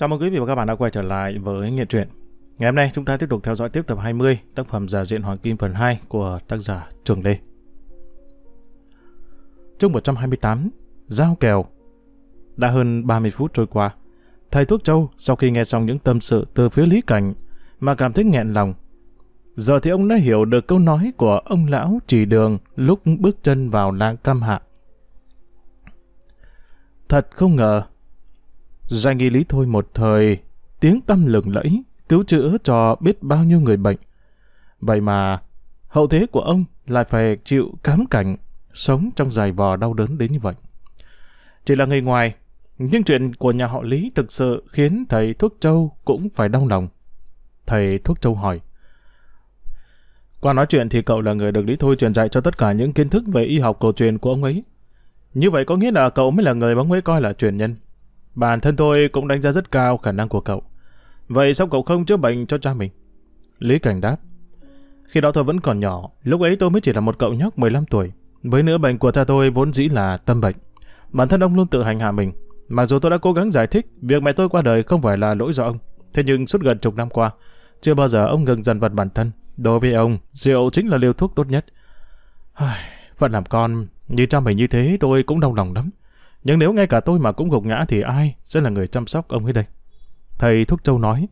Chào mừng quý vị và các bạn đã quay trở lại với Nghệ truyện. Ngày hôm nay chúng ta tiếp tục theo dõi tiếp tập 20 tác phẩm Giả diện Hoàng Kim phần 2 của tác giả Trường Lê. Chương 128 Giao kèo Đã hơn 30 phút trôi qua, thầy thuốc châu sau khi nghe xong những tâm sự từ phía Lý Cảnh mà cảm thấy nghẹn lòng. Giờ thì ông đã hiểu được câu nói của ông lão chỉ đường lúc bước chân vào làng Cam Hạ. Thật không ngờ Danh nghi lý thôi một thời, tiếng tâm lừng lẫy, cứu chữa cho biết bao nhiêu người bệnh. Vậy mà, hậu thế của ông lại phải chịu cám cảnh, sống trong dài vò đau đớn đến như vậy. Chỉ là người ngoài, nhưng chuyện của nhà họ Lý thực sự khiến thầy Thuốc Châu cũng phải đau lòng. Thầy Thuốc Châu hỏi, Qua nói chuyện thì cậu là người được Lý Thôi truyền dạy cho tất cả những kiến thức về y học cổ truyền của ông ấy. Như vậy có nghĩa là cậu mới là người mà ông ấy coi là truyền nhân. Bản thân tôi cũng đánh giá rất cao khả năng của cậu. Vậy sao cậu không chữa bệnh cho cha mình? Lý Cảnh đáp. Khi đó tôi vẫn còn nhỏ, lúc ấy tôi mới chỉ là một cậu nhóc 15 tuổi. Với nữa bệnh của cha tôi vốn dĩ là tâm bệnh. Bản thân ông luôn tự hành hạ mình. Mặc dù tôi đã cố gắng giải thích việc mẹ tôi qua đời không phải là lỗi do ông. Thế nhưng suốt gần chục năm qua, chưa bao giờ ông ngừng dần vật bản thân. Đối với ông, rượu chính là liều thuốc tốt nhất. Phận làm con, như cha mình như thế tôi cũng đau lòng lắm. Nhưng nếu ngay cả tôi mà cũng gục ngã thì ai sẽ là người chăm sóc ông ấy đây? Thầy Thúc Châu nói.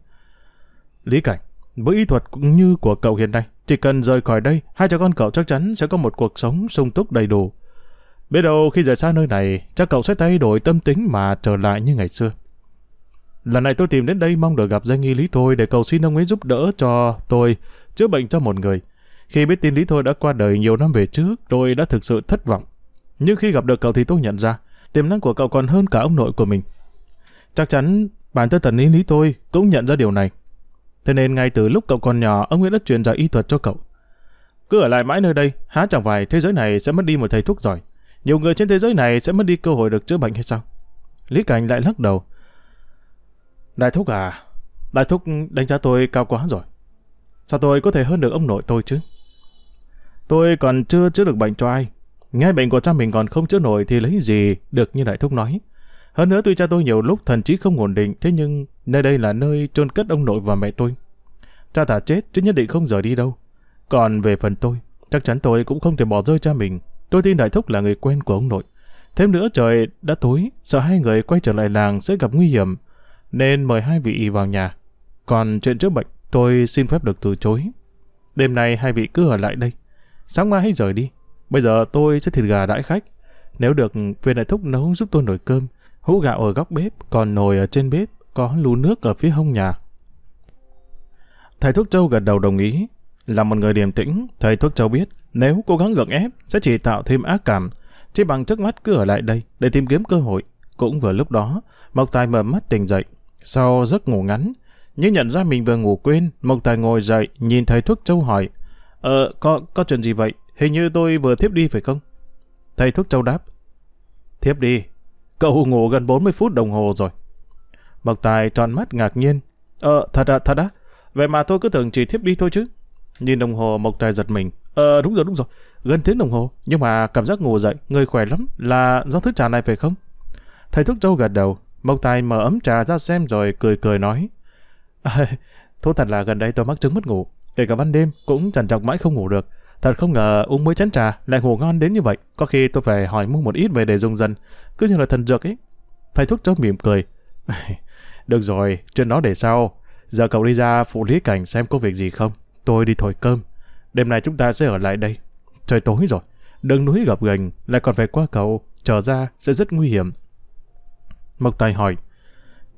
Lý Cảnh, với y thuật cũng như của cậu hiện nay, chỉ cần rời khỏi đây, hai cha con cậu chắc chắn sẽ có một cuộc sống sung túc đầy đủ. Biết đâu khi rời xa nơi này, chắc cậu sẽ thay đổi tâm tính mà trở lại như ngày xưa. Lần này tôi tìm đến đây mong được gặp danh nghi Lý Thôi để cầu xin ông ấy giúp đỡ cho tôi chữa bệnh cho một người. Khi biết tin Lý Thôi đã qua đời nhiều năm về trước, tôi đã thực sự thất vọng. Nhưng khi gặp được cậu thì tôi nhận ra, tiềm năng của cậu còn hơn cả ông nội của mình. Chắc chắn bản thân thần ý lý tôi cũng nhận ra điều này. Thế nên ngay từ lúc cậu còn nhỏ, ông Nguyễn đã truyền dạy y thuật cho cậu. Cứ ở lại mãi nơi đây, há chẳng phải thế giới này sẽ mất đi một thầy thuốc giỏi. Nhiều người trên thế giới này sẽ mất đi cơ hội được chữa bệnh hay sao? Lý Cảnh lại lắc đầu. Đại thúc à, đại thúc đánh giá tôi cao quá rồi. Sao tôi có thể hơn được ông nội tôi chứ? Tôi còn chưa chữa được bệnh cho ai. Ngay bệnh của cha mình còn không chữa nổi thì lấy gì được như đại thúc nói. Hơn nữa tuy cha tôi nhiều lúc thần trí không ổn định, thế nhưng nơi đây là nơi chôn cất ông nội và mẹ tôi. Cha thả chết chứ nhất định không rời đi đâu. Còn về phần tôi, chắc chắn tôi cũng không thể bỏ rơi cha mình. Tôi tin đại thúc là người quen của ông nội. Thêm nữa trời đã tối, sợ hai người quay trở lại làng sẽ gặp nguy hiểm, nên mời hai vị vào nhà. Còn chuyện chữa bệnh, tôi xin phép được từ chối. Đêm nay hai vị cứ ở lại đây. Sáng mai hãy rời đi. Bây giờ tôi sẽ thịt gà đãi khách. Nếu được, về đại thúc nấu giúp tôi nồi cơm, hũ gạo ở góc bếp, còn nồi ở trên bếp, có lu nước ở phía hông nhà. Thầy thuốc châu gật đầu đồng ý. Là một người điềm tĩnh, thầy thuốc châu biết nếu cố gắng gượng ép sẽ chỉ tạo thêm ác cảm. Chỉ bằng trước mắt cứ ở lại đây để tìm kiếm cơ hội. Cũng vừa lúc đó, Mộc Tài mở mắt tỉnh dậy. Sau giấc ngủ ngắn, nhưng nhận ra mình vừa ngủ quên, Mộc Tài ngồi dậy, nhìn thầy thuốc châu hỏi Ờ, có, có chuyện gì vậy? Hình như tôi vừa thiếp đi phải không? Thầy thuốc châu đáp. Thiếp đi. Cậu ngủ gần 40 phút đồng hồ rồi. Bậc tài tròn mắt ngạc nhiên. Ờ, thật à, thật á. Vậy mà tôi cứ tưởng chỉ thiếp đi thôi chứ. Nhìn đồng hồ Mộc Tài giật mình. Ờ, đúng rồi, đúng rồi. Gần tiếng đồng hồ. Nhưng mà cảm giác ngủ dậy, người khỏe lắm. Là do thức trà này phải không? Thầy thuốc châu gật đầu. Mộc Tài mở ấm trà ra xem rồi cười cười nói. À, thật là gần đây tôi mắc chứng mất ngủ. Kể cả ban đêm cũng chẳng chọc mãi không ngủ được. Thật không ngờ uống mới chén trà lại ngủ ngon đến như vậy. Có khi tôi phải hỏi mua một ít về để dùng dần. Cứ như là thần dược ấy. Thầy thuốc cho mỉm cười. Được rồi, chuyện đó để sau. Giờ cậu đi ra phụ lý cảnh xem có việc gì không. Tôi đi thổi cơm. Đêm nay chúng ta sẽ ở lại đây. Trời tối rồi. Đường núi gặp gành lại còn phải qua cầu. Trở ra sẽ rất nguy hiểm. Mộc Tài hỏi.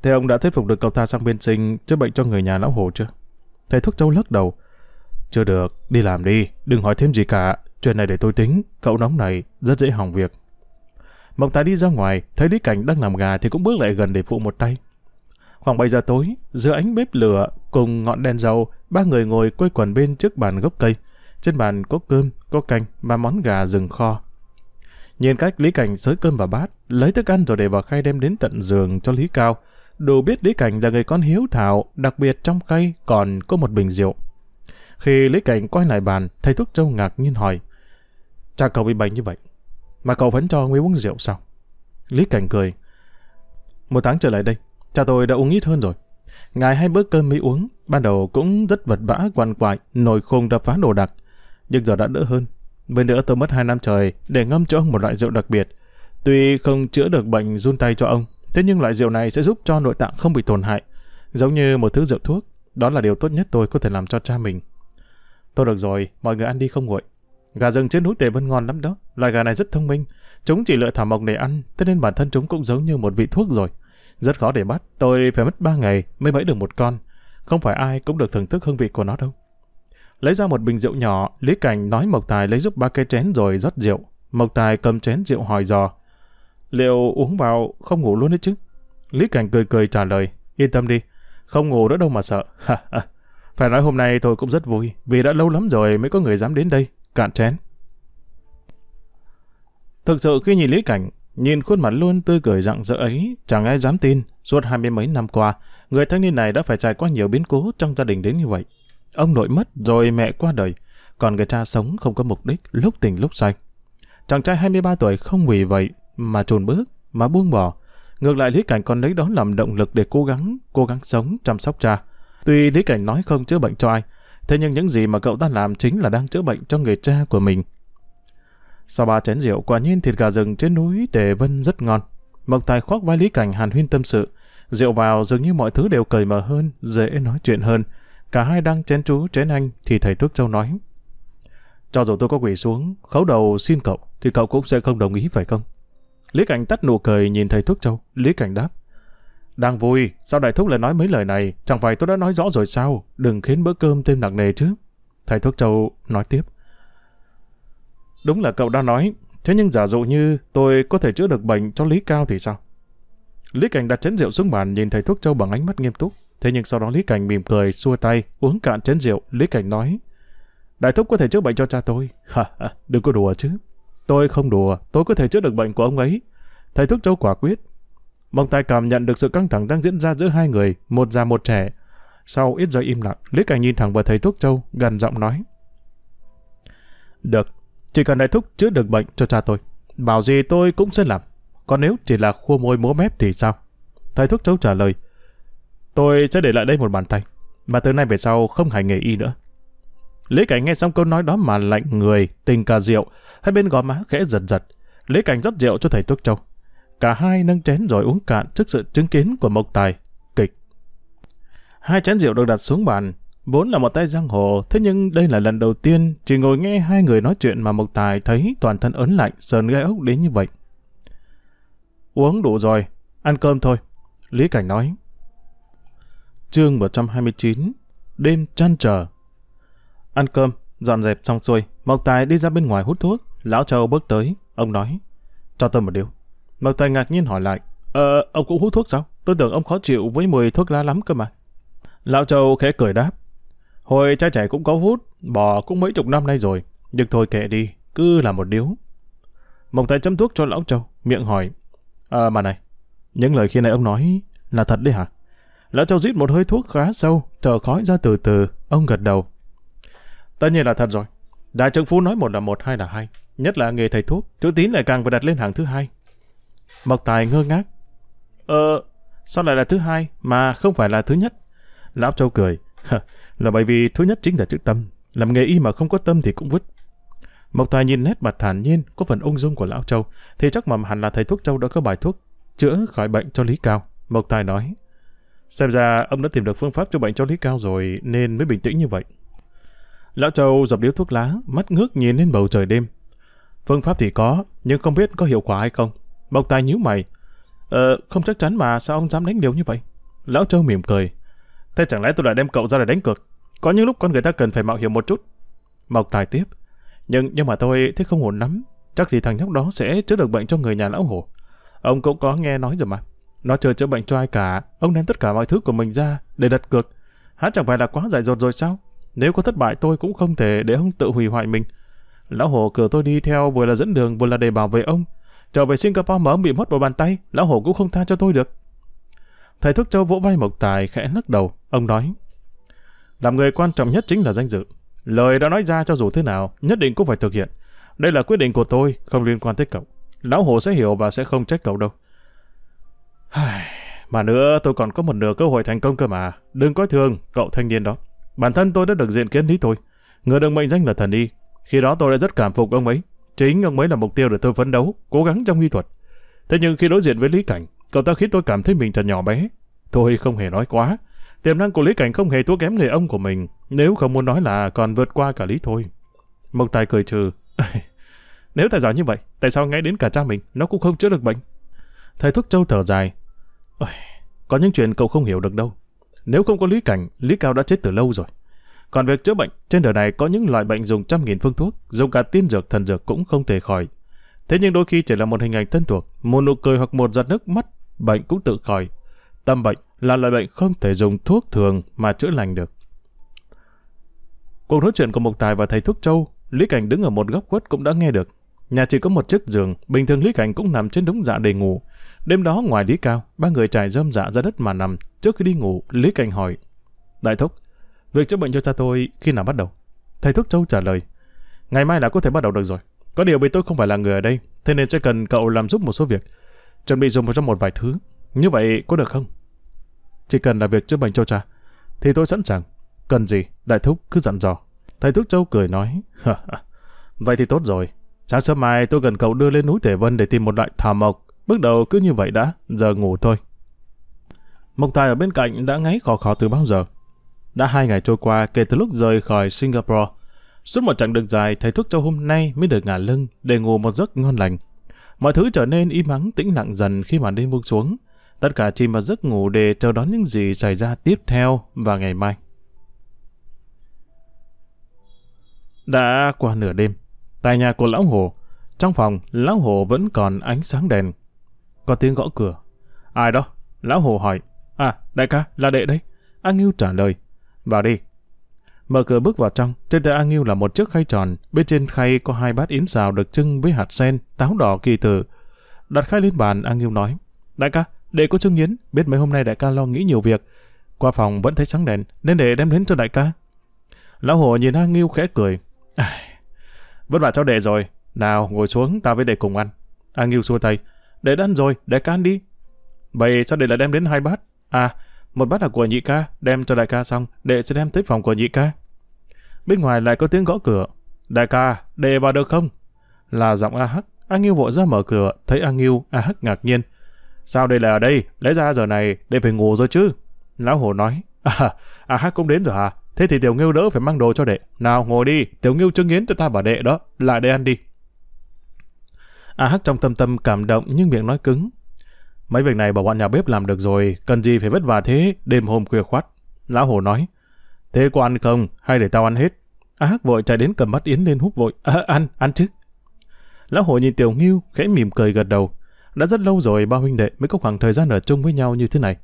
Thế ông đã thuyết phục được cậu ta sang bên sinh chữa bệnh cho người nhà lão hồ chưa? Thầy thuốc châu lắc đầu. Chưa được, đi làm đi, đừng hỏi thêm gì cả. Chuyện này để tôi tính, cậu nóng này rất dễ hỏng việc. Mộc Tài đi ra ngoài, thấy Lý Cảnh đang làm gà thì cũng bước lại gần để phụ một tay. Khoảng 7 giờ tối, giữa ánh bếp lửa cùng ngọn đèn dầu, ba người ngồi quây quần bên trước bàn gốc cây. Trên bàn có cơm, có canh và món gà rừng kho. Nhìn cách Lý Cảnh xới cơm vào bát, lấy thức ăn rồi để vào khay đem đến tận giường cho Lý Cao. Đủ biết Lý Cảnh là người con hiếu thảo, đặc biệt trong khay còn có một bình rượu. Khi Lý Cảnh quay lại bàn, thầy thuốc trâu ngạc nhiên hỏi. Cha cậu bị bệnh như vậy, mà cậu vẫn cho ông uống rượu sao? Lý Cảnh cười. Một tháng trở lại đây, cha tôi đã uống ít hơn rồi. Ngài hai bữa cơm mới uống, ban đầu cũng rất vật vã, quằn quại, nồi khùng đập phá đồ đặc. Nhưng giờ đã đỡ hơn. Bên nữa tôi mất hai năm trời để ngâm cho ông một loại rượu đặc biệt. Tuy không chữa được bệnh run tay cho ông, thế nhưng loại rượu này sẽ giúp cho nội tạng không bị tổn hại. Giống như một thứ rượu thuốc, đó là điều tốt nhất tôi có thể làm cho cha mình. Thôi được rồi, mọi người ăn đi không nguội. Gà rừng trên núi Tề Vân ngon lắm đó. Loài gà này rất thông minh. Chúng chỉ lựa thảo mộc để ăn, thế nên bản thân chúng cũng giống như một vị thuốc rồi. Rất khó để bắt, tôi phải mất 3 ngày mới bẫy được một con. Không phải ai cũng được thưởng thức hương vị của nó đâu. Lấy ra một bình rượu nhỏ, Lý Cảnh nói Mộc Tài lấy giúp ba cái chén rồi rót rượu. Mộc Tài cầm chén rượu hỏi dò. Liệu uống vào không ngủ luôn đấy chứ? Lý Cảnh cười cười trả lời. Yên tâm đi, không ngủ nữa đâu mà sợ. Phải nói hôm nay tôi cũng rất vui, vì đã lâu lắm rồi mới có người dám đến đây, cạn chén. Thực sự khi nhìn Lý Cảnh, nhìn khuôn mặt luôn tươi cười rạng rỡ ấy, chẳng ai dám tin, suốt hai mươi mấy năm qua, người thanh niên này đã phải trải qua nhiều biến cố trong gia đình đến như vậy. Ông nội mất rồi mẹ qua đời, còn người cha sống không có mục đích, lúc tình lúc say. Chàng trai 23 tuổi không vì vậy mà trùn bước, mà buông bỏ. Ngược lại Lý Cảnh còn lấy đó làm động lực để cố gắng, cố gắng sống, chăm sóc cha. Tuy Lý Cảnh nói không chữa bệnh cho ai, thế nhưng những gì mà cậu ta làm chính là đang chữa bệnh cho người cha của mình. Sau ba chén rượu, quả nhiên thịt gà rừng trên núi Tề Vân rất ngon. Mộc Tài khoác vai Lý Cảnh hàn huyên tâm sự, rượu vào dường như mọi thứ đều cởi mở hơn, dễ nói chuyện hơn. Cả hai đang chén chú chén anh thì thầy thuốc châu nói. Cho dù tôi có quỷ xuống, khấu đầu xin cậu, thì cậu cũng sẽ không đồng ý phải không? Lý Cảnh tắt nụ cười nhìn thầy thuốc châu. Lý Cảnh đáp. Đang vui, sao đại thúc lại nói mấy lời này? Chẳng phải tôi đã nói rõ rồi sao? Đừng khiến bữa cơm thêm nặng nề chứ. Thầy thuốc châu nói tiếp. Đúng là cậu đã nói, thế nhưng giả dụ như tôi có thể chữa được bệnh cho Lý Cao thì sao? Lý Cảnh đặt chén rượu xuống bàn nhìn thầy thuốc châu bằng ánh mắt nghiêm túc. Thế nhưng sau đó Lý Cảnh mỉm cười, xua tay, uống cạn chén rượu. Lý Cảnh nói, đại thúc có thể chữa bệnh cho cha tôi. Ha, ha, đừng có đùa chứ. Tôi không đùa, tôi có thể chữa được bệnh của ông ấy. Thầy thuốc châu quả quyết, Mông Tài cảm nhận được sự căng thẳng đang diễn ra giữa hai người, một già một trẻ. Sau ít giờ im lặng, Lý Cảnh nhìn thẳng vào thầy thuốc châu, gần giọng nói. Được, chỉ cần đại thúc chữa được bệnh cho cha tôi. Bảo gì tôi cũng sẽ làm. Còn nếu chỉ là khua môi múa mép thì sao? Thầy thuốc châu trả lời. Tôi sẽ để lại đây một bàn tay. Mà từ nay về sau không hành nghề y nữa. Lý Cảnh nghe xong câu nói đó mà lạnh người, tình cà rượu. Hai bên gò má khẽ giật giật. Lý Cảnh rót rượu cho thầy thuốc châu. Cả hai nâng chén rồi uống cạn trước sự chứng kiến của Mộc Tài. Kịch. Hai chén rượu được đặt xuống bàn. Vốn là một tay giang hồ, thế nhưng đây là lần đầu tiên chỉ ngồi nghe hai người nói chuyện mà Mộc Tài thấy toàn thân ớn lạnh, sờn gai ốc đến như vậy. Uống đủ rồi, ăn cơm thôi. Lý Cảnh nói. Chương 129 Đêm trăn trở Ăn cơm, dọn dẹp xong xuôi, Mộc Tài đi ra bên ngoài hút thuốc. Lão Châu bước tới, ông nói, cho tôi một điều. Mậu Tài ngạc nhiên hỏi lại, Ờ, ông cũng hút thuốc sao? Tôi tưởng ông khó chịu với mùi thuốc lá lắm cơ mà. Lão Châu khẽ cười đáp, Hồi cha trẻ cũng có hút, bỏ cũng mấy chục năm nay rồi, được thôi kệ đi, cứ là một điếu. Mộc Tài châm thuốc cho Lão Châu, miệng hỏi, Ờ mà này, những lời khi này ông nói là thật đấy hả? Lão Châu rít một hơi thuốc khá sâu, thở khói ra từ từ, ông gật đầu. Tất nhiên là thật rồi. Đại trưởng phú nói một là một, hai là hai. Nhất là nghề thầy thuốc, chữ tín lại càng phải đặt lên hàng thứ hai. Mộc Tài ngơ ngác. Ờ, sao lại là thứ hai mà không phải là thứ nhất? Lão Châu cười. là bởi vì thứ nhất chính là chữ tâm. Làm nghề y mà không có tâm thì cũng vứt. Mộc Tài nhìn nét mặt thản nhiên có phần ung dung của Lão Châu thì chắc mầm hẳn là thầy thuốc Châu đã có bài thuốc chữa khỏi bệnh cho Lý Cao. Mộc Tài nói. Xem ra ông đã tìm được phương pháp chữa bệnh cho Lý Cao rồi nên mới bình tĩnh như vậy. Lão Châu dập điếu thuốc lá, mắt ngước nhìn lên bầu trời đêm. Phương pháp thì có, nhưng không biết có hiệu quả hay không. Mộc Tài nhíu mày. Ờ, không chắc chắn mà sao ông dám đánh liều như vậy? Lão Châu mỉm cười. Thế chẳng lẽ tôi lại đem cậu ra để đánh cược? Có những lúc con người ta cần phải mạo hiểm một chút. Mộc Tài tiếp. Nhưng nhưng mà tôi thấy không ổn lắm. Chắc gì thằng nhóc đó sẽ chữa được bệnh cho người nhà lão hổ. Ông cũng có nghe nói rồi mà. Nó chưa chữa bệnh cho ai cả. Ông đem tất cả mọi thứ của mình ra để đặt cược. Há chẳng phải là quá dại dột rồi sao? Nếu có thất bại tôi cũng không thể để ông tự hủy hoại mình. Lão hổ cử tôi đi theo vừa là dẫn đường vừa là để bảo vệ ông. Trở về Singapore mà ông bị mất một bàn tay, lão hổ cũng không tha cho tôi được. Thầy Thúc Châu vỗ vai Mộc Tài khẽ lắc đầu, ông nói. Làm người quan trọng nhất chính là danh dự. Lời đã nói ra cho dù thế nào, nhất định cũng phải thực hiện. Đây là quyết định của tôi, không liên quan tới cậu. Lão Hồ sẽ hiểu và sẽ không trách cậu đâu. mà nữa, tôi còn có một nửa cơ hội thành công cơ mà. Đừng coi thường, cậu thanh niên đó. Bản thân tôi đã được diện kiến lý tôi. Người được mệnh danh là thần y. Khi đó tôi đã rất cảm phục ông ấy. Chính ông mới là mục tiêu để tôi phấn đấu, cố gắng trong kỹ thuật. Thế nhưng khi đối diện với Lý Cảnh, cậu ta khiến tôi cảm thấy mình thật nhỏ bé. thôi không hề nói quá. Tiềm năng của Lý Cảnh không hề thua kém người ông của mình, nếu không muốn nói là còn vượt qua cả Lý thôi. Mộc Tài cười trừ. nếu thầy giỏi như vậy, tại sao ngay đến cả cha mình, nó cũng không chữa được bệnh? Thầy thuốc châu thở dài. Ôi, có những chuyện cậu không hiểu được đâu. Nếu không có Lý Cảnh, Lý Cao đã chết từ lâu rồi. Còn việc chữa bệnh, trên đời này có những loại bệnh dùng trăm nghìn phương thuốc, dùng cả tiên dược thần dược cũng không thể khỏi. Thế nhưng đôi khi chỉ là một hình ảnh thân thuộc, một nụ cười hoặc một giọt nước mắt, bệnh cũng tự khỏi. Tâm bệnh là loại bệnh không thể dùng thuốc thường mà chữa lành được. Cuộc nói chuyện của mục Tài và thầy thuốc Châu, Lý Cảnh đứng ở một góc khuất cũng đã nghe được. Nhà chỉ có một chiếc giường, bình thường Lý Cảnh cũng nằm trên đống dạ để ngủ. Đêm đó ngoài Lý Cao, ba người trải dâm dạ ra đất mà nằm. Trước khi đi ngủ, Lý Cảnh hỏi, Đại thúc, Việc chữa bệnh cho cha tôi khi nào bắt đầu? Thầy thuốc châu trả lời. Ngày mai đã có thể bắt đầu được rồi. Có điều vì tôi không phải là người ở đây, thế nên sẽ cần cậu làm giúp một số việc. Chuẩn bị dùng một trong một vài thứ. Như vậy có được không? Chỉ cần là việc chữa bệnh cho cha, thì tôi sẵn sàng. Cần gì, đại thúc cứ dặn dò. Thầy thuốc châu cười nói. vậy thì tốt rồi. Sáng sớm mai tôi cần cậu đưa lên núi Thể Vân để tìm một loại thảo mộc. Bước đầu cứ như vậy đã, giờ ngủ thôi. Mộc Tài ở bên cạnh đã ngáy khò khò từ bao giờ, đã hai ngày trôi qua kể từ lúc rời khỏi Singapore. Suốt một chặng đường dài, thầy thuốc cho hôm nay mới được ngả lưng để ngủ một giấc ngon lành. Mọi thứ trở nên im ắng tĩnh lặng dần khi màn đêm buông xuống. Tất cả chìm vào giấc ngủ để chờ đón những gì xảy ra tiếp theo và ngày mai. Đã qua nửa đêm, tại nhà của Lão Hồ, trong phòng Lão Hồ vẫn còn ánh sáng đèn. Có tiếng gõ cửa. Ai đó? Lão Hồ hỏi. À, đại ca, là đệ đấy. anh yêu trả lời. Vào đi. Mở cửa bước vào trong, trên tay A Ngưu là một chiếc khay tròn, bên trên khay có hai bát yến xào được trưng với hạt sen, táo đỏ kỳ tử. Đặt khay lên bàn, A Ngưu nói, Đại ca, để có trưng yến, biết mấy hôm nay đại ca lo nghĩ nhiều việc. Qua phòng vẫn thấy sáng đèn, nên để đem đến cho đại ca. Lão hồ nhìn A Ngưu khẽ cười. À, vất vả cháu đệ rồi, nào ngồi xuống ta với đệ cùng ăn. A Ngưu xua tay, đệ đã ăn rồi, đệ ca ăn đi. Vậy sao đệ lại đem đến hai bát? À, một bát là của nhị ca, đem cho đại ca xong, đệ sẽ đem tới phòng của nhị ca. Bên ngoài lại có tiếng gõ cửa. Đại ca, đệ vào được không? Là giọng A Hắc, A Nghiêu vội ra mở cửa, thấy A Nghiêu, A Hắc ngạc nhiên. Sao đây lại ở đây, lẽ ra giờ này đệ phải ngủ rồi chứ? Lão Hổ nói, à, A Hắc cũng đến rồi hả Thế thì Tiểu Nghiêu đỡ phải mang đồ cho đệ. Nào ngồi đi, Tiểu Nghiêu chưa nghiến cho ta bảo đệ đó, lại đây ăn đi. A Hắc trong tâm tâm cảm động nhưng miệng nói cứng, Mấy việc này bảo bọn nhà bếp làm được rồi, cần gì phải vất vả thế, đêm hôm khuya khoát. Lão Hồ nói, thế có ăn không, hay để tao ăn hết? A vội chạy đến cầm bát Yến lên hút vội, à, ăn, ăn chứ. Lão Hồ nhìn Tiểu nghiêu khẽ mỉm cười gật đầu. Đã rất lâu rồi ba huynh đệ mới có khoảng thời gian ở chung với nhau như thế này.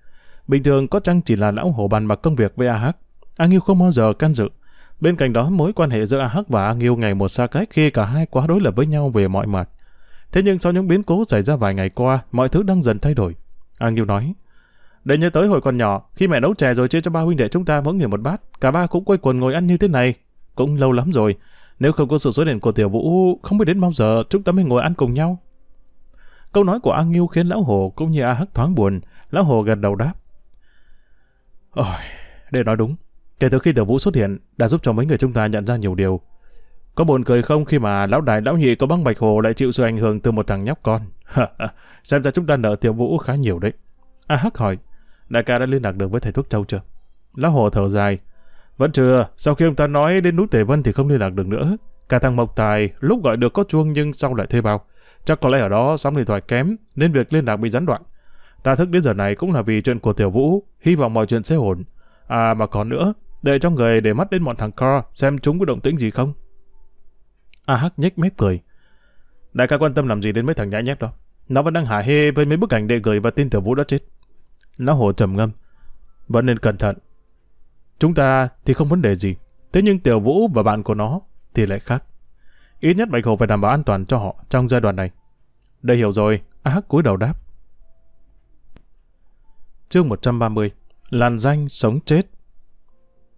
Bình thường có chăng chỉ là lão Hồ bàn bạc công việc với A Hắc. A Ngưu không bao giờ can dự. Bên cạnh đó, mối quan hệ giữa A Hắc và A Ngưu ngày một xa cách khi cả hai quá đối lập với nhau về mọi mặt. Thế nhưng sau những biến cố xảy ra vài ngày qua, mọi thứ đang dần thay đổi. A Nghiêu nói, để nhớ tới hồi còn nhỏ, khi mẹ nấu chè rồi chia cho ba huynh đệ chúng ta mỗi người một bát, cả ba cũng quây quần ngồi ăn như thế này. Cũng lâu lắm rồi, nếu không có sự xuất hiện của tiểu vũ, không biết đến bao giờ chúng ta mới ngồi ăn cùng nhau. Câu nói của A Nghiêu khiến Lão Hồ cũng như A Hắc thoáng buồn, Lão Hồ gật đầu đáp. Ôi, để nói đúng, kể từ khi tiểu vũ xuất hiện, đã giúp cho mấy người chúng ta nhận ra nhiều điều. Có buồn cười không khi mà lão đại lão nhị có băng bạch hồ lại chịu sự ảnh hưởng từ một thằng nhóc con? Xem ra chúng ta nợ tiểu vũ khá nhiều đấy. A Hắc hỏi, đại ca đã liên lạc được với thầy thuốc châu chưa? Lão hồ thở dài, vẫn chưa, sau khi ông ta nói đến núi Tề Vân thì không liên lạc được nữa. Cả thằng Mộc Tài lúc gọi được có chuông nhưng sau lại thuê bao. Chắc có lẽ ở đó sóng điện thoại kém nên việc liên lạc bị gián đoạn. Ta thức đến giờ này cũng là vì chuyện của Tiểu Vũ, hy vọng mọi chuyện sẽ ổn. À mà còn nữa, để cho người để mắt đến bọn thằng Car xem chúng có động tĩnh gì không. A Hắc nhếch mép cười. Đại ca quan tâm làm gì đến mấy thằng nhãi nhép đó? Nó vẫn đang hả hê với mấy bức ảnh đệ gửi và tin tiểu vũ đã chết. Nó hổ trầm ngâm. Vẫn nên cẩn thận. Chúng ta thì không vấn đề gì. Thế nhưng tiểu vũ và bạn của nó thì lại khác. Ít nhất Bạch Hồ phải đảm bảo an toàn cho họ trong giai đoạn này. Đây hiểu rồi, A Hắc cúi đầu đáp. Chương 130 Làn danh sống chết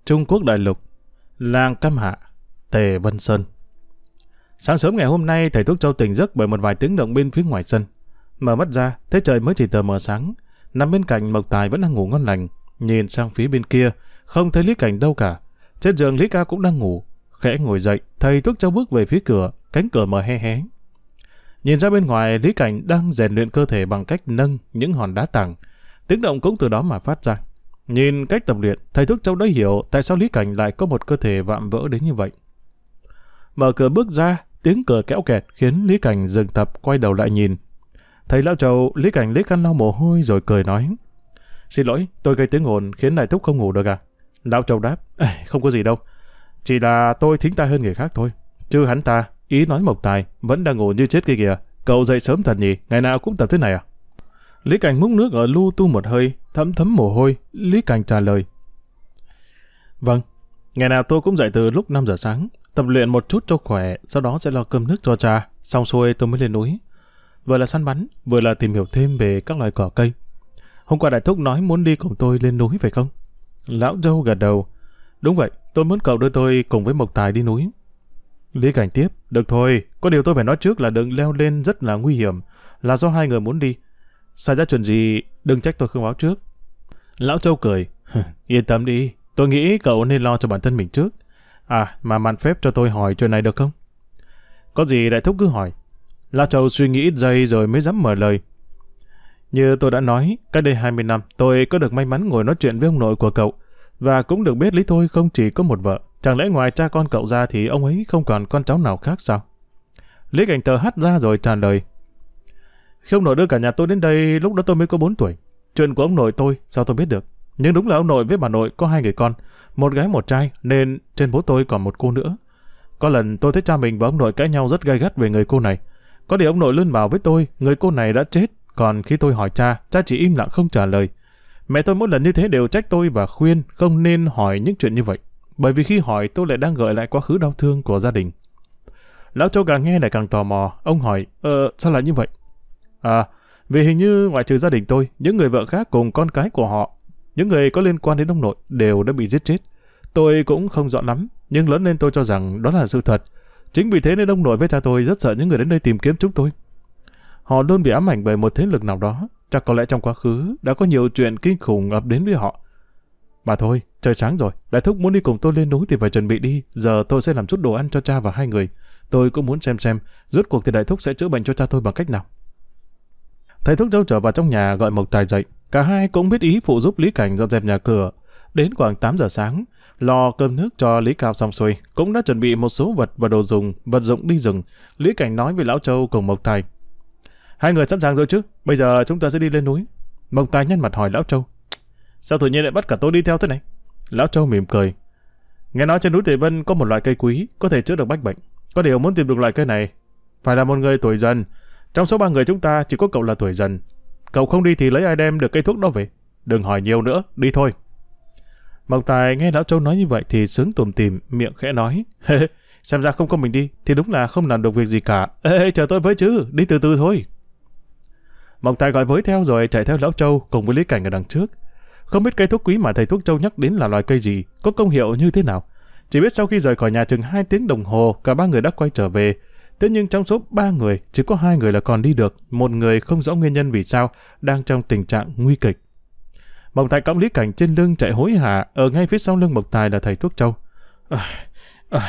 Trung Quốc đại lục Làng Cam Hạ Tề Vân Sơn Sáng sớm ngày hôm nay, thầy thuốc Châu tỉnh giấc bởi một vài tiếng động bên phía ngoài sân. Mở mắt ra, thế trời mới chỉ tờ mờ sáng. Nằm bên cạnh Mộc Tài vẫn đang ngủ ngon lành. Nhìn sang phía bên kia, không thấy Lý Cảnh đâu cả. Trên giường Lý Ca cũng đang ngủ. Khẽ ngồi dậy, thầy thuốc Châu bước về phía cửa, cánh cửa mở hé hé. Nhìn ra bên ngoài, Lý Cảnh đang rèn luyện cơ thể bằng cách nâng những hòn đá tảng. Tiếng động cũng từ đó mà phát ra. Nhìn cách tập luyện, thầy thuốc Châu đã hiểu tại sao Lý Cảnh lại có một cơ thể vạm vỡ đến như vậy. Mở cửa bước ra, Tiếng cửa kéo kẹt khiến Lý Cảnh dừng tập quay đầu lại nhìn. Thấy lão trầu, Lý Cảnh lấy khăn lau mồ hôi rồi cười nói. Xin lỗi, tôi gây tiếng ồn khiến đại thúc không ngủ được à? Lão trầu đáp, không có gì đâu. Chỉ là tôi thính tai hơn người khác thôi. Chứ hắn ta, ý nói mộc tài, vẫn đang ngủ như chết kia kìa. Cậu dậy sớm thật nhỉ, ngày nào cũng tập thế này à? Lý Cảnh múc nước ở lu tu một hơi, thấm thấm mồ hôi. Lý Cảnh trả lời. Vâng, ngày nào tôi cũng dậy từ lúc 5 giờ sáng. Tập luyện một chút cho khỏe, sau đó sẽ lo cơm nước cho cha. Xong xuôi tôi mới lên núi. Vừa là săn bắn, vừa là tìm hiểu thêm về các loài cỏ cây. Hôm qua đại thúc nói muốn đi cùng tôi lên núi phải không? Lão dâu gật đầu. Đúng vậy, tôi muốn cậu đưa tôi cùng với Mộc Tài đi núi. Lý Cảnh tiếp, được thôi, có điều tôi phải nói trước là đừng leo lên rất là nguy hiểm, là do hai người muốn đi. Xảy ra chuyện gì, đừng trách tôi không báo trước. Lão Châu cười, yên tâm đi, tôi nghĩ cậu nên lo cho bản thân mình trước. À, mà mạn phép cho tôi hỏi chuyện này được không? Có gì đại thúc cứ hỏi. La Châu suy nghĩ ít giây rồi mới dám mở lời. Như tôi đã nói, cách đây 20 năm tôi có được may mắn ngồi nói chuyện với ông nội của cậu và cũng được biết Lý Thôi không chỉ có một vợ. Chẳng lẽ ngoài cha con cậu ra thì ông ấy không còn con cháu nào khác sao? Lý Cảnh Tờ hắt ra rồi trả lời. Khi ông nội đưa cả nhà tôi đến đây lúc đó tôi mới có 4 tuổi. Chuyện của ông nội tôi sao tôi biết được? Nhưng đúng là ông nội với bà nội có hai người con, một gái một trai, nên trên bố tôi còn một cô nữa. Có lần tôi thấy cha mình và ông nội cãi nhau rất gay gắt về người cô này. Có điều ông nội luôn bảo với tôi, người cô này đã chết, còn khi tôi hỏi cha, cha chỉ im lặng không trả lời. Mẹ tôi mỗi lần như thế đều trách tôi và khuyên không nên hỏi những chuyện như vậy, bởi vì khi hỏi tôi lại đang gợi lại quá khứ đau thương của gia đình. Lão Châu càng nghe lại càng tò mò, ông hỏi, ờ, sao lại như vậy? À, vì hình như ngoại trừ gia đình tôi, những người vợ khác cùng con cái của họ những người có liên quan đến ông nội đều đã bị giết chết. Tôi cũng không rõ lắm, nhưng lớn lên tôi cho rằng đó là sự thật. Chính vì thế nên ông nội với cha tôi rất sợ những người đến đây tìm kiếm chúng tôi. Họ luôn bị ám ảnh bởi một thế lực nào đó, chắc có lẽ trong quá khứ đã có nhiều chuyện kinh khủng ập đến với họ. Mà thôi, trời sáng rồi, đại thúc muốn đi cùng tôi lên núi thì phải chuẩn bị đi, giờ tôi sẽ làm chút đồ ăn cho cha và hai người. Tôi cũng muốn xem xem, rốt cuộc thì đại thúc sẽ chữa bệnh cho cha tôi bằng cách nào. Thầy thúc dâu trở vào trong nhà gọi Mộc Tài dậy, Cả hai cũng biết ý phụ giúp Lý Cảnh dọn dẹp nhà cửa. Đến khoảng 8 giờ sáng, lo cơm nước cho Lý Cao xong xuôi, cũng đã chuẩn bị một số vật và đồ dùng, vật dụng đi rừng. Lý Cảnh nói với Lão Châu cùng Mộc Tài. Hai người sẵn sàng rồi chứ, bây giờ chúng ta sẽ đi lên núi. Mộc Tài nhăn mặt hỏi Lão Châu. Sao tự nhiên lại bắt cả tôi đi theo thế này? Lão Châu mỉm cười. Nghe nói trên núi Tề Vân có một loại cây quý, có thể chữa được bách bệnh. Có điều muốn tìm được loại cây này, phải là một người tuổi dần. Trong số ba người chúng ta chỉ có cậu là tuổi dần, Cậu không đi thì lấy ai đem được cây thuốc đó về. Đừng hỏi nhiều nữa, đi thôi. Mộc Tài nghe Lão Châu nói như vậy thì sướng tùm tìm, miệng khẽ nói. Xem ra không có mình đi, thì đúng là không làm được việc gì cả. Ê, chờ tôi với chứ, đi từ từ thôi. Mộc Tài gọi với theo rồi chạy theo Lão Châu cùng với Lý Cảnh ở đằng trước. Không biết cây thuốc quý mà thầy thuốc Châu nhắc đến là loài cây gì, có công hiệu như thế nào. Chỉ biết sau khi rời khỏi nhà chừng 2 tiếng đồng hồ, cả ba người đã quay trở về, Thế nhưng trong số 3 người, chỉ có hai người là còn đi được, một người không rõ nguyên nhân vì sao, đang trong tình trạng nguy kịch. Mộc Tài cõng Lý Cảnh trên lưng chạy hối hả, ở ngay phía sau lưng Mộc Tài là thầy thuốc châu À, à,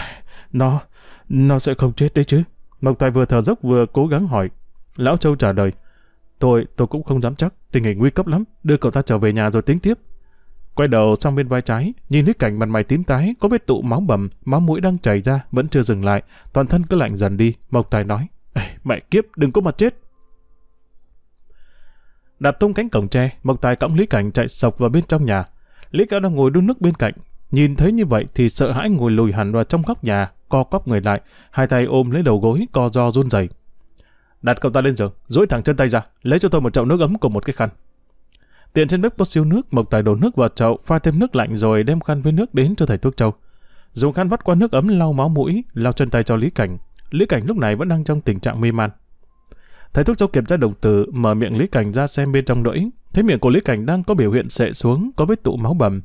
nó, nó sẽ không chết đấy chứ. Mộc Tài vừa thở dốc vừa cố gắng hỏi. Lão Châu trả lời, tôi, tôi cũng không dám chắc, tình hình nguy cấp lắm, đưa cậu ta trở về nhà rồi tính tiếp. Quay đầu sang bên vai trái, nhìn thấy cảnh mặt mày tím tái, có vết tụ máu bầm, máu mũi đang chảy ra, vẫn chưa dừng lại, toàn thân cứ lạnh dần đi, Mộc Tài nói, mẹ kiếp, đừng có mà chết. Đạp tung cánh cổng tre, Mộc Tài cõng Lý Cảnh chạy sộc vào bên trong nhà. Lý Cao đang ngồi đun nước bên cạnh, nhìn thấy như vậy thì sợ hãi ngồi lùi hẳn vào trong góc nhà, co quắp người lại, hai tay ôm lấy đầu gối, co do run rẩy. Đặt cậu ta lên giường, duỗi thẳng chân tay ra, lấy cho tôi một chậu nước ấm cùng một cái khăn, Tiện trên bếp có siêu nước, Mộc Tài đổ nước vào chậu, pha thêm nước lạnh rồi đem khăn với nước đến cho thầy thuốc châu. Dùng khăn vắt qua nước ấm lau máu mũi, lau chân tay cho Lý Cảnh. Lý Cảnh lúc này vẫn đang trong tình trạng mê man. Thầy thuốc châu kiểm tra đồng tử, mở miệng Lý Cảnh ra xem bên trong đỗi, thấy miệng của Lý Cảnh đang có biểu hiện sệ xuống, có vết tụ máu bầm.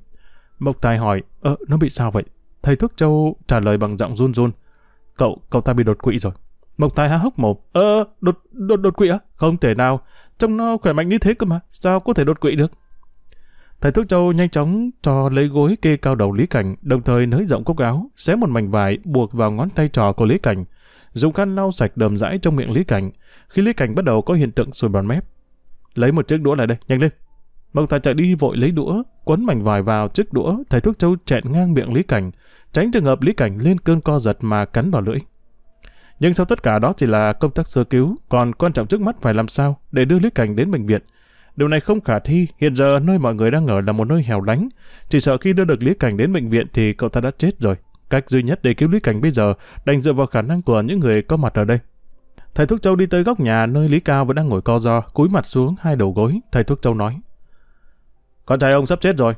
Mộc Tài hỏi, "Ơ, nó bị sao vậy?" Thầy thuốc châu trả lời bằng giọng run run, "Cậu, cậu ta bị đột quỵ rồi." Mộc Tài há hốc mồm, "Ơ, đột đột đột quỵ á? Không thể nào, trông nó khỏe mạnh như thế cơ mà, sao có thể đột quỵ được? Thầy thuốc châu nhanh chóng cho lấy gối kê cao đầu Lý Cảnh, đồng thời nới rộng cốc áo, xé một mảnh vải buộc vào ngón tay trò của Lý Cảnh, dùng khăn lau sạch đờm rãi trong miệng Lý Cảnh, khi Lý Cảnh bắt đầu có hiện tượng sùi bọt mép. Lấy một chiếc đũa lại đây, nhanh lên. Mộc Thà chạy đi vội lấy đũa, quấn mảnh vải vào chiếc đũa, thầy thuốc châu chẹn ngang miệng Lý Cảnh, tránh trường hợp Lý Cảnh lên cơn co giật mà cắn vào lưỡi. Nhưng sau tất cả đó chỉ là công tác sơ cứu, còn quan trọng trước mắt phải làm sao để đưa Lý Cảnh đến bệnh viện. Điều này không khả thi, hiện giờ nơi mọi người đang ở là một nơi hẻo lánh. Chỉ sợ khi đưa được Lý Cảnh đến bệnh viện thì cậu ta đã chết rồi. Cách duy nhất để cứu Lý Cảnh bây giờ đành dựa vào khả năng của những người có mặt ở đây. Thầy Thuốc Châu đi tới góc nhà nơi Lý Cao vẫn đang ngồi co do, cúi mặt xuống hai đầu gối, thầy Thuốc Châu nói. Con trai ông sắp chết rồi.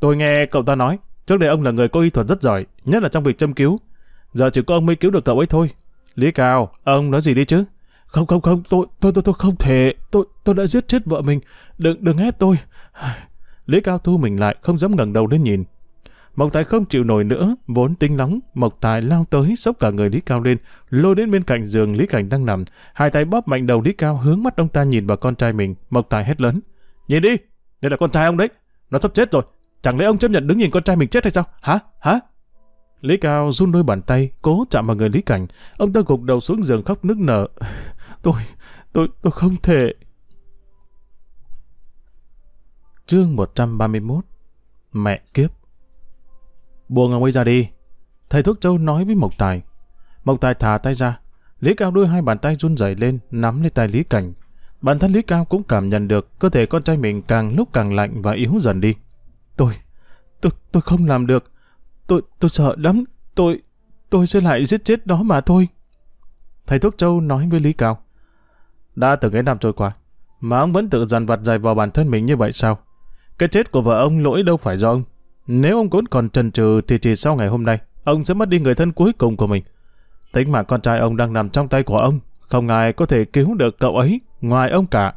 Tôi nghe cậu ta nói, trước đây ông là người có y thuật rất giỏi, nhất là trong việc châm cứu. Giờ chỉ có ông mới cứu được cậu ấy thôi, Lý Cao, ông nói gì đi chứ? Không không không, tôi tôi tôi tôi không thể, tôi tôi đã giết chết vợ mình, đừng đừng ép tôi. Lý Cao thu mình lại, không dám ngẩng đầu lên nhìn. Mộc Tài không chịu nổi nữa, vốn tính nóng, Mộc Tài lao tới sốc cả người Lý Cao lên, lôi đến bên cạnh giường Lý Cảnh đang nằm, hai tay bóp mạnh đầu Lý Cao hướng mắt ông ta nhìn vào con trai mình, Mộc Tài hét lớn: "Nhìn đi, đây là con trai ông đấy, nó sắp chết rồi, chẳng lẽ ông chấp nhận đứng nhìn con trai mình chết hay sao? Hả? Hả?" Lý Cao run đôi bàn tay, cố chạm vào người Lý Cảnh. Ông ta gục đầu xuống giường khóc nức nở. Tôi, tôi, tôi không thể. Chương 131 Mẹ kiếp Buông ông ấy ra đi. Thầy thuốc châu nói với Mộc Tài. Mộc Tài thả tay ra. Lý Cao đưa hai bàn tay run rẩy lên, nắm lấy tay Lý Cảnh. Bản thân Lý Cao cũng cảm nhận được cơ thể con trai mình càng lúc càng lạnh và yếu dần đi. Tôi, tôi, tôi không làm được. Tôi, tôi sợ lắm. Tôi, tôi sẽ lại giết chết đó mà thôi. Thầy thuốc châu nói với Lý Cao. Đã từng ấy năm trôi qua, mà ông vẫn tự dằn vặt dài vào bản thân mình như vậy sao? Cái chết của vợ ông lỗi đâu phải do ông. Nếu ông vẫn còn trần trừ thì chỉ sau ngày hôm nay, ông sẽ mất đi người thân cuối cùng của mình. Tính mạng con trai ông đang nằm trong tay của ông, không ai có thể cứu được cậu ấy, ngoài ông cả.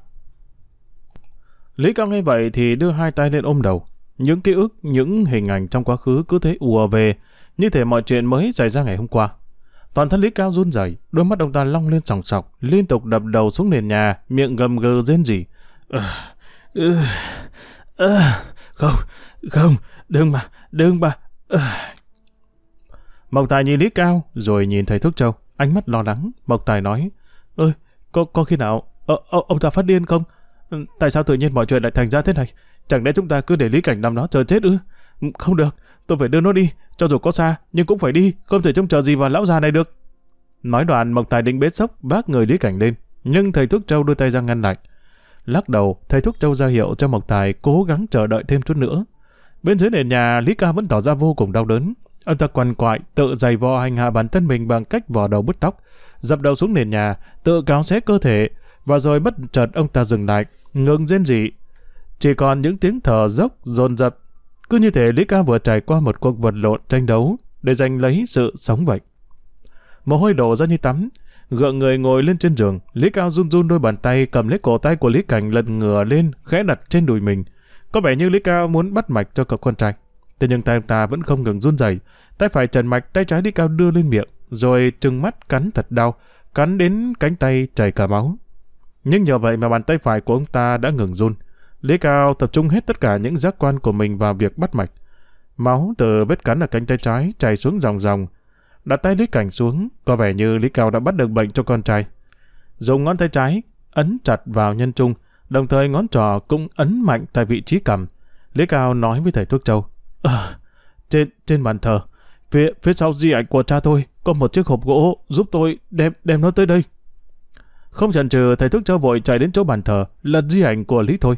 Lý Cao nghe vậy thì đưa hai tay lên ôm đầu, những ký ức, những hình ảnh trong quá khứ cứ thế ùa về, như thể mọi chuyện mới xảy ra ngày hôm qua. Toàn thân Lý Cao run rẩy, đôi mắt ông ta long lên sòng sọc, liên tục đập đầu xuống nền nhà, miệng gầm gừ rên rỉ. Ừ, ừ, không, không, đừng mà, đừng mà. Ừ. Mộc Tài nhìn Lý Cao, rồi nhìn thầy thuốc châu, ánh mắt lo lắng. Mộc Tài nói, ơi, có, có khi nào ờ, ờ ông ta phát điên không? Ừ, tại sao tự nhiên mọi chuyện lại thành ra thế này? Chẳng lẽ chúng ta cứ để Lý Cảnh nằm đó chờ chết ư? Không được, tôi phải đưa nó đi, cho dù có xa, nhưng cũng phải đi, không thể trông chờ gì vào lão già này được. Nói đoạn, Mộc Tài định bế sốc, vác người Lý Cảnh lên, nhưng thầy thuốc châu đưa tay ra ngăn lại. Lắc đầu, thầy thuốc châu ra hiệu cho Mộc Tài cố gắng chờ đợi thêm chút nữa. Bên dưới nền nhà, Lý Ca vẫn tỏ ra vô cùng đau đớn. Ông ta quằn quại, tự giày vò hành hạ bản thân mình bằng cách vò đầu bứt tóc, dập đầu xuống nền nhà, tự cáo xé cơ thể, và rồi bất chợt ông ta dừng lại, ngừng rên rỉ, chỉ còn những tiếng thở dốc dồn dập. Cứ như thể Lý Ca vừa trải qua một cuộc vật lộn tranh đấu để giành lấy sự sống vậy. Mồ hôi đổ ra như tắm, gượng người ngồi lên trên giường, Lý Cao run run đôi bàn tay cầm lấy cổ tay của Lý Cảnh lật ngửa lên, khẽ đặt trên đùi mình. Có vẻ như Lý Cao muốn bắt mạch cho cậu con trai. Thế nhưng tay ông ta vẫn không ngừng run rẩy, tay phải trần mạch, tay trái Lý Cao đưa lên miệng, rồi trừng mắt cắn thật đau, cắn đến cánh tay chảy cả máu. Nhưng nhờ vậy mà bàn tay phải của ông ta đã ngừng run. Lý Cao tập trung hết tất cả những giác quan của mình vào việc bắt mạch. Máu từ vết cắn ở cánh tay trái chảy xuống dòng dòng. Đặt tay Lý Cảnh xuống, có vẻ như Lý Cao đã bắt được bệnh cho con trai. Dùng ngón tay trái, ấn chặt vào nhân trung, đồng thời ngón trỏ cũng ấn mạnh tại vị trí cầm. Lý Cao nói với thầy thuốc châu, à, trên, trên bàn thờ, phía, phía sau di ảnh của cha tôi, có một chiếc hộp gỗ, giúp tôi đem, đem nó tới đây. Không chần chừ, thầy thuốc châu vội chạy đến chỗ bàn thờ, lật di ảnh của Lý Thôi.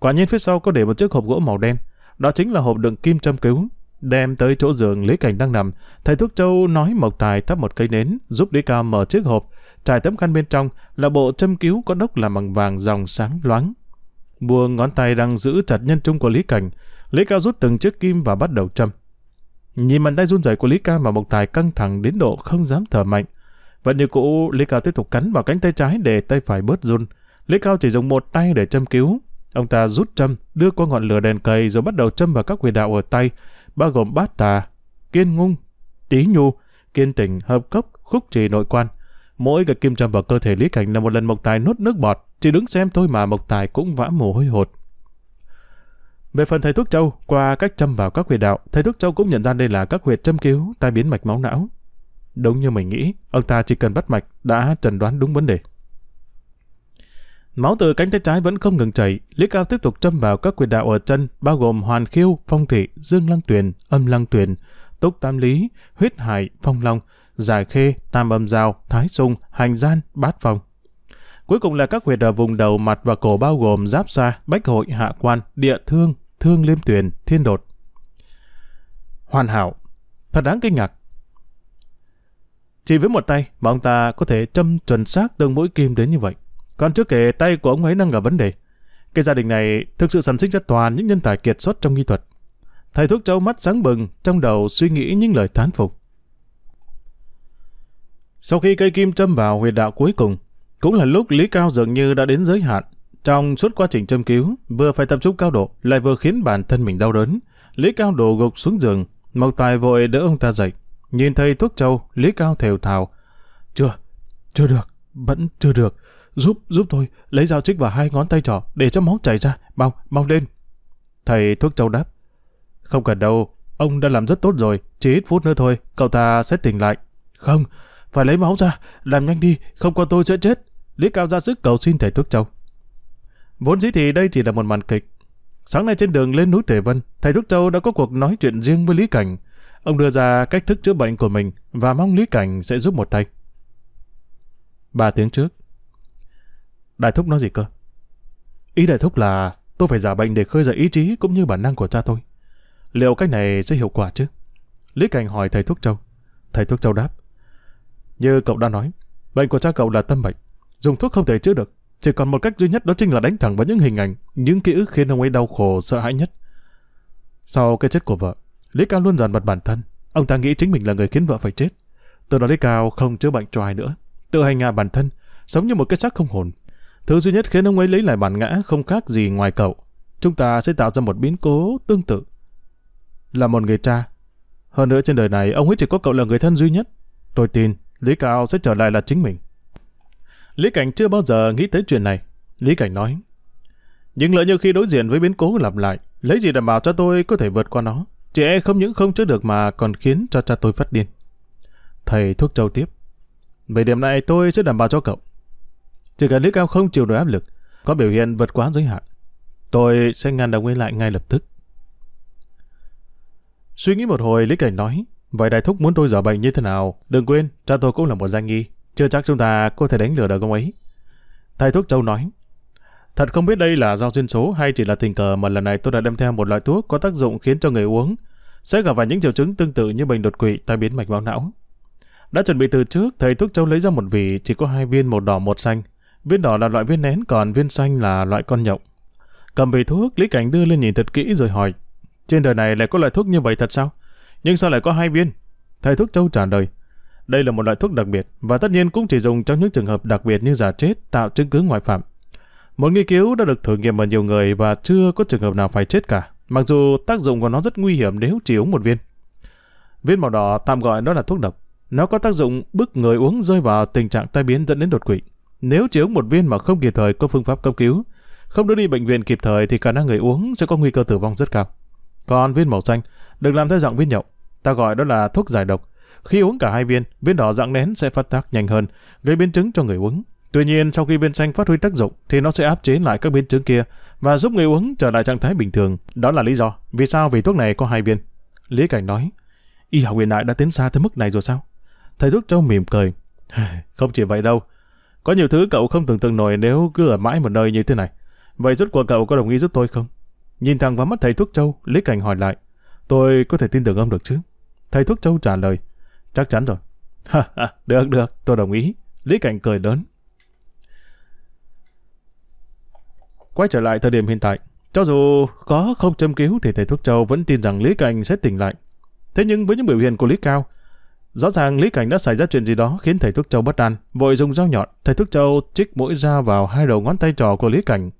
Quả nhiên phía sau có để một chiếc hộp gỗ màu đen, đó chính là hộp đựng kim châm cứu. Đem tới chỗ giường Lý Cảnh đang nằm, thầy thuốc châu nói Mộc Tài thắp một cây nến, giúp Lý Cao mở chiếc hộp, trải tấm khăn bên trong là bộ châm cứu có đốc làm bằng vàng dòng sáng loáng. Buông ngón tay đang giữ chặt nhân trung của Lý Cảnh, Lý Cao rút từng chiếc kim và bắt đầu châm. Nhìn bàn tay run rẩy của Lý Cao mà Mộc Tài căng thẳng đến độ không dám thở mạnh. Vẫn như cũ, Lý Cao tiếp tục cắn vào cánh tay trái để tay phải bớt run. Lý Cao chỉ dùng một tay để châm cứu, Ông ta rút châm, đưa qua ngọn lửa đèn cầy rồi bắt đầu châm vào các quyền đạo ở tay, bao gồm bát tà, kiên ngung, tí nhu, kiên tỉnh, hợp cốc, khúc trì nội quan. Mỗi cái kim châm vào cơ thể Lý Cảnh là một lần Mộc Tài nuốt nước bọt, chỉ đứng xem thôi mà Mộc Tài cũng vã mồ hôi hột. Về phần thầy thuốc châu, qua cách châm vào các huyệt đạo, thầy thuốc châu cũng nhận ra đây là các huyệt châm cứu tai biến mạch máu não. Đúng như mình nghĩ, ông ta chỉ cần bắt mạch đã trần đoán đúng vấn đề. Máu từ cánh tay trái vẫn không ngừng chảy, Lý Cao tiếp tục châm vào các quyệt đạo ở chân, bao gồm Hoàn Khiêu, Phong Thị, Dương Lăng Tuyền, Âm Lăng Tuyền, Túc Tam Lý, Huyết Hải, Phong Long, Giải Khê, Tam Âm Giao, Thái Sung, Hành Gian, Bát Phong. Cuối cùng là các huyệt ở vùng đầu, mặt và cổ bao gồm Giáp Sa, Bách Hội, Hạ Quan, Địa Thương, Thương Liêm Tuyền, Thiên Đột. Hoàn hảo, thật đáng kinh ngạc. Chỉ với một tay mà ông ta có thể châm chuẩn xác từng mũi kim đến như vậy. Còn trước kể tay của ông ấy đang gặp vấn đề. Cái gia đình này thực sự sản sinh ra toàn những nhân tài kiệt xuất trong nghi thuật. Thầy thuốc châu mắt sáng bừng, trong đầu suy nghĩ những lời tán phục. Sau khi cây kim châm vào huyệt đạo cuối cùng, cũng là lúc Lý Cao dường như đã đến giới hạn. Trong suốt quá trình châm cứu, vừa phải tập trung cao độ, lại vừa khiến bản thân mình đau đớn. Lý Cao đổ gục xuống giường, Mộc Tài vội đỡ ông ta dậy. Nhìn thấy thuốc châu Lý Cao thều thào. Chưa, chưa được, vẫn chưa được. Giúp, giúp tôi, lấy dao chích vào hai ngón tay trỏ để cho máu chảy ra, mau, mau lên. Thầy thuốc châu đáp. Không cần đâu, ông đã làm rất tốt rồi, chỉ ít phút nữa thôi, cậu ta sẽ tỉnh lại. Không, phải lấy máu ra, làm nhanh đi, không có tôi sẽ chết. Lý Cao ra sức cầu xin thầy thuốc châu. Vốn dĩ thì đây chỉ là một màn kịch. Sáng nay trên đường lên núi Tề Vân, thầy thuốc châu đã có cuộc nói chuyện riêng với Lý Cảnh. Ông đưa ra cách thức chữa bệnh của mình và mong Lý Cảnh sẽ giúp một tay. Ba tiếng trước, Đại thúc nói gì cơ? Ý đại thúc là tôi phải giả bệnh để khơi dậy ý chí cũng như bản năng của cha tôi. Liệu cách này sẽ hiệu quả chứ? Lý Cảnh hỏi thầy thuốc châu. Thầy thuốc châu đáp. Như cậu đã nói, bệnh của cha cậu là tâm bệnh. Dùng thuốc không thể chữa được. Chỉ còn một cách duy nhất đó chính là đánh thẳng vào những hình ảnh, những ký ức khiến ông ấy đau khổ, sợ hãi nhất. Sau cái chết của vợ, Lý Cao luôn dằn mặt bản thân. Ông ta nghĩ chính mình là người khiến vợ phải chết. Từ đó Lý Cao không chữa bệnh cho ai nữa. Tự hành hạ bản thân, sống như một cái xác không hồn. Thứ duy nhất khiến ông ấy lấy lại bản ngã không khác gì ngoài cậu. Chúng ta sẽ tạo ra một biến cố tương tự. Là một người cha. Hơn nữa trên đời này, ông ấy chỉ có cậu là người thân duy nhất. Tôi tin, Lý Cao sẽ trở lại là chính mình. Lý Cảnh chưa bao giờ nghĩ tới chuyện này. Lý Cảnh nói, nhưng lỡ như khi đối diện với biến cố lặp lại, lấy gì đảm bảo cho tôi có thể vượt qua nó? Chị e không những không chứa được mà còn khiến cho cha tôi phát điên. Thầy thuốc châu tiếp. Về điểm này tôi sẽ đảm bảo cho cậu. Chỉ cần Lý Cao không chịu nổi áp lực, có biểu hiện vượt quá giới hạn, tôi sẽ ngăn đồng ấy lại ngay lập tức. Suy nghĩ một hồi, Lý Cảnh nói, vậy đại thúc muốn tôi dở bệnh như thế nào? Đừng quên, cha tôi cũng là một danh nghi, chưa chắc chúng ta có thể đánh lừa được ông ấy. Thầy thuốc châu nói, thật không biết đây là do duyên số hay chỉ là tình cờ mà lần này tôi đã đem theo một loại thuốc có tác dụng khiến cho người uống sẽ gặp phải những triệu chứng tương tự như bệnh đột quỵ tai biến mạch máu não. Đã chuẩn bị từ trước, thầy thuốc châu lấy ra một vị chỉ có hai viên một đỏ một xanh, Viên đỏ là loại viên nén, còn viên xanh là loại con nhộng. Cầm vị thuốc, Lý Cảnh đưa lên nhìn thật kỹ rồi hỏi. Trên đời này lại có loại thuốc như vậy thật sao? Nhưng sao lại có hai viên? Thầy thuốc châu trả lời. Đây là một loại thuốc đặc biệt và tất nhiên cũng chỉ dùng trong những trường hợp đặc biệt như giả chết tạo chứng cứ ngoại phạm. Một nghiên cứu đã được thử nghiệm ở nhiều người và chưa có trường hợp nào phải chết cả, mặc dù tác dụng của nó rất nguy hiểm nếu chỉ uống một viên. Viên màu đỏ tạm gọi nó là thuốc độc. Nó có tác dụng bức người uống rơi vào tình trạng tai biến dẫn đến đột quỵ. Nếu chỉ uống một viên mà không kịp thời có phương pháp cấp cứu, không đưa đi bệnh viện kịp thời thì khả năng người uống sẽ có nguy cơ tử vong rất cao. Còn viên màu xanh được làm theo dạng viên nhậu, ta gọi đó là thuốc giải độc. Khi uống cả hai viên, viên đỏ dạng nén sẽ phát tác nhanh hơn, gây biến chứng cho người uống. Tuy nhiên, sau khi viên xanh phát huy tác dụng thì nó sẽ áp chế lại các biến chứng kia và giúp người uống trở lại trạng thái bình thường. Đó là lý do vì sao vì thuốc này có hai viên. Lý Cảnh nói, y học hiện đại đã tiến xa tới mức này rồi sao? Thầy thuốc Châu mỉm cười. Không chỉ vậy đâu, có nhiều thứ cậu không tưởng tượng nổi nếu cứ ở mãi một nơi như thế này. Vậy rốt cuộc cậu có đồng ý giúp tôi không? Nhìn thẳng vào mắt thầy thuốc châu, Lý Cảnh hỏi lại. Tôi có thể tin tưởng ông được chứ? Thầy thuốc châu trả lời. Chắc chắn rồi. được được, tôi đồng ý. Lý Cảnh cười lớn. Quay trở lại thời điểm hiện tại, cho dù có không châm cứu thì thầy thuốc châu vẫn tin rằng Lý Cảnh sẽ tỉnh lại. Thế nhưng với những biểu hiện của Lý Cao, Rõ ràng Lý Cảnh đã xảy ra chuyện gì đó khiến thầy thuốc châu bất an, vội dùng dao nhọn, thầy thuốc châu chích mũi ra vào hai đầu ngón tay trỏ của Lý Cảnh.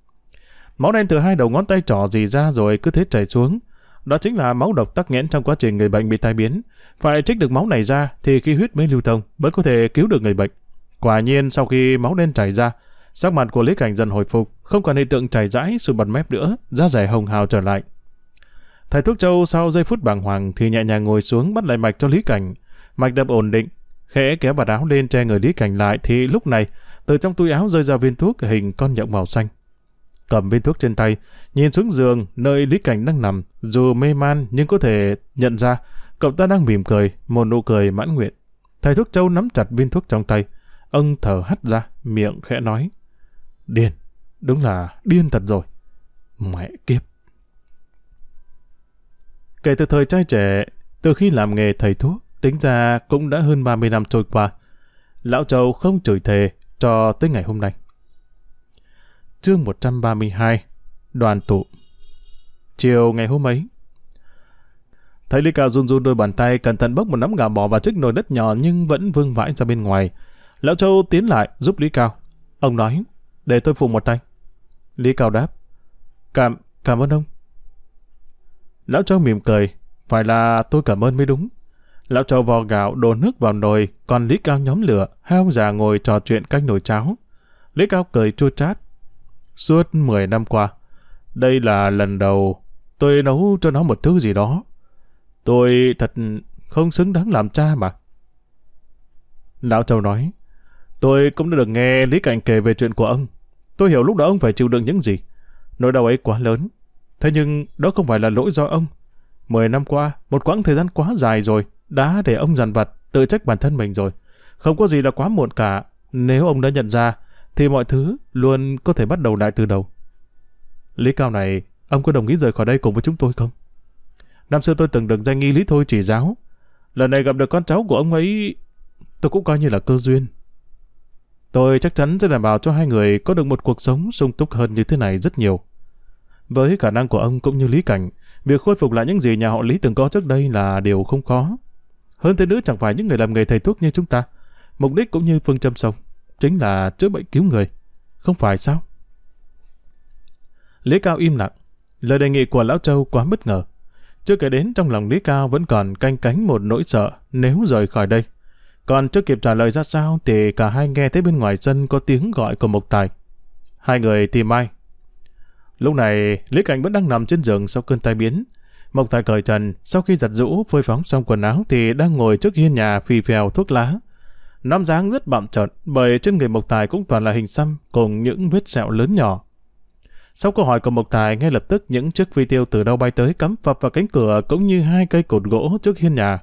Máu đen từ hai đầu ngón tay trỏ dì ra rồi cứ thế chảy xuống. Đó chính là máu độc tắc nghẽn trong quá trình người bệnh bị tai biến. Phải trích được máu này ra thì khí huyết mới lưu thông, mới có thể cứu được người bệnh. Quả nhiên sau khi máu đen chảy ra, sắc mặt của Lý Cảnh dần hồi phục, không còn hiện tượng chảy rãi sụt bật mép nữa, da rẻ hồng hào trở lại. Thầy thuốc châu sau giây phút bàng hoàng thì nhẹ nhàng ngồi xuống bắt lại mạch cho Lý Cảnh. Mạch đập ổn định, khẽ kéo vạt áo lên che người Lý Cảnh lại thì lúc này từ trong túi áo rơi ra viên thuốc hình con nhộng màu xanh. Cầm viên thuốc trên tay, nhìn xuống giường nơi Lý Cảnh đang nằm, dù mê man nhưng có thể nhận ra cậu ta đang mỉm cười, một nụ cười mãn nguyện. Thầy thuốc châu nắm chặt viên thuốc trong tay, ông thở hắt ra, miệng khẽ nói. Điên, đúng là điên thật rồi. Mẹ kiếp. Kể từ thời trai trẻ, từ khi làm nghề thầy thuốc, Tính ra cũng đã hơn 30 năm trôi qua. Lão Châu không chửi thề cho tới ngày hôm nay. Chương 132 Đoàn tụ Chiều ngày hôm ấy Thấy Lý Cao run run đôi bàn tay cẩn thận bốc một nắm gà bò vào chiếc nồi đất nhỏ nhưng vẫn vương vãi ra bên ngoài. Lão Châu tiến lại giúp Lý Cao. Ông nói, để tôi phụ một tay. Lý Cao đáp, cảm, cảm ơn ông. Lão Châu mỉm cười, phải là tôi cảm ơn mới đúng. Lão trầu vò gạo đổ nước vào nồi, còn Lý Cao nhóm lửa, hai ông già ngồi trò chuyện cách nồi cháo. Lý Cao cười chua chát. Suốt 10 năm qua, đây là lần đầu tôi nấu cho nó một thứ gì đó. Tôi thật không xứng đáng làm cha mà. Lão Châu nói, tôi cũng đã được nghe Lý Cạnh kể về chuyện của ông. Tôi hiểu lúc đó ông phải chịu đựng những gì. Nỗi đau ấy quá lớn. Thế nhưng đó không phải là lỗi do ông. Mười năm qua, một quãng thời gian quá dài rồi, đã để ông dằn vặt, tự trách bản thân mình rồi. Không có gì là quá muộn cả, nếu ông đã nhận ra, thì mọi thứ luôn có thể bắt đầu lại từ đầu. Lý Cao này, ông có đồng ý rời khỏi đây cùng với chúng tôi không? Năm xưa tôi từng được danh nghi Lý Thôi chỉ giáo. Lần này gặp được con cháu của ông ấy, tôi cũng coi như là cơ duyên. Tôi chắc chắn sẽ đảm bảo cho hai người có được một cuộc sống sung túc hơn như thế này rất nhiều. Với khả năng của ông cũng như Lý Cảnh, việc khôi phục lại những gì nhà họ Lý từng có trước đây là điều không khó. Hơn thế nữa chẳng phải những người làm nghề thầy thuốc như chúng ta. Mục đích cũng như phương châm sông, chính là chữa bệnh cứu người. Không phải sao? Lý Cao im lặng. Lời đề nghị của Lão Châu quá bất ngờ. Chưa kể đến trong lòng Lý Cao vẫn còn canh cánh một nỗi sợ nếu rời khỏi đây. Còn chưa kịp trả lời ra sao thì cả hai nghe thấy bên ngoài sân có tiếng gọi của Mộc Tài. Hai người tìm ai? Lúc này, Lý Cảnh vẫn đang nằm trên giường sau cơn tai biến. Mộc Thạch cởi trần, sau khi giặt rũ, phơi phóng xong quần áo thì đang ngồi trước hiên nhà phì phèo thuốc lá. Năm dáng rất bạm trợn bởi trên người Mộc Tài cũng toàn là hình xăm cùng những vết sẹo lớn nhỏ. Sau câu hỏi của Mộc Tài, ngay lập tức những chiếc vi tiêu từ đâu bay tới cắm phập vào cánh cửa cũng như hai cây cột gỗ trước hiên nhà.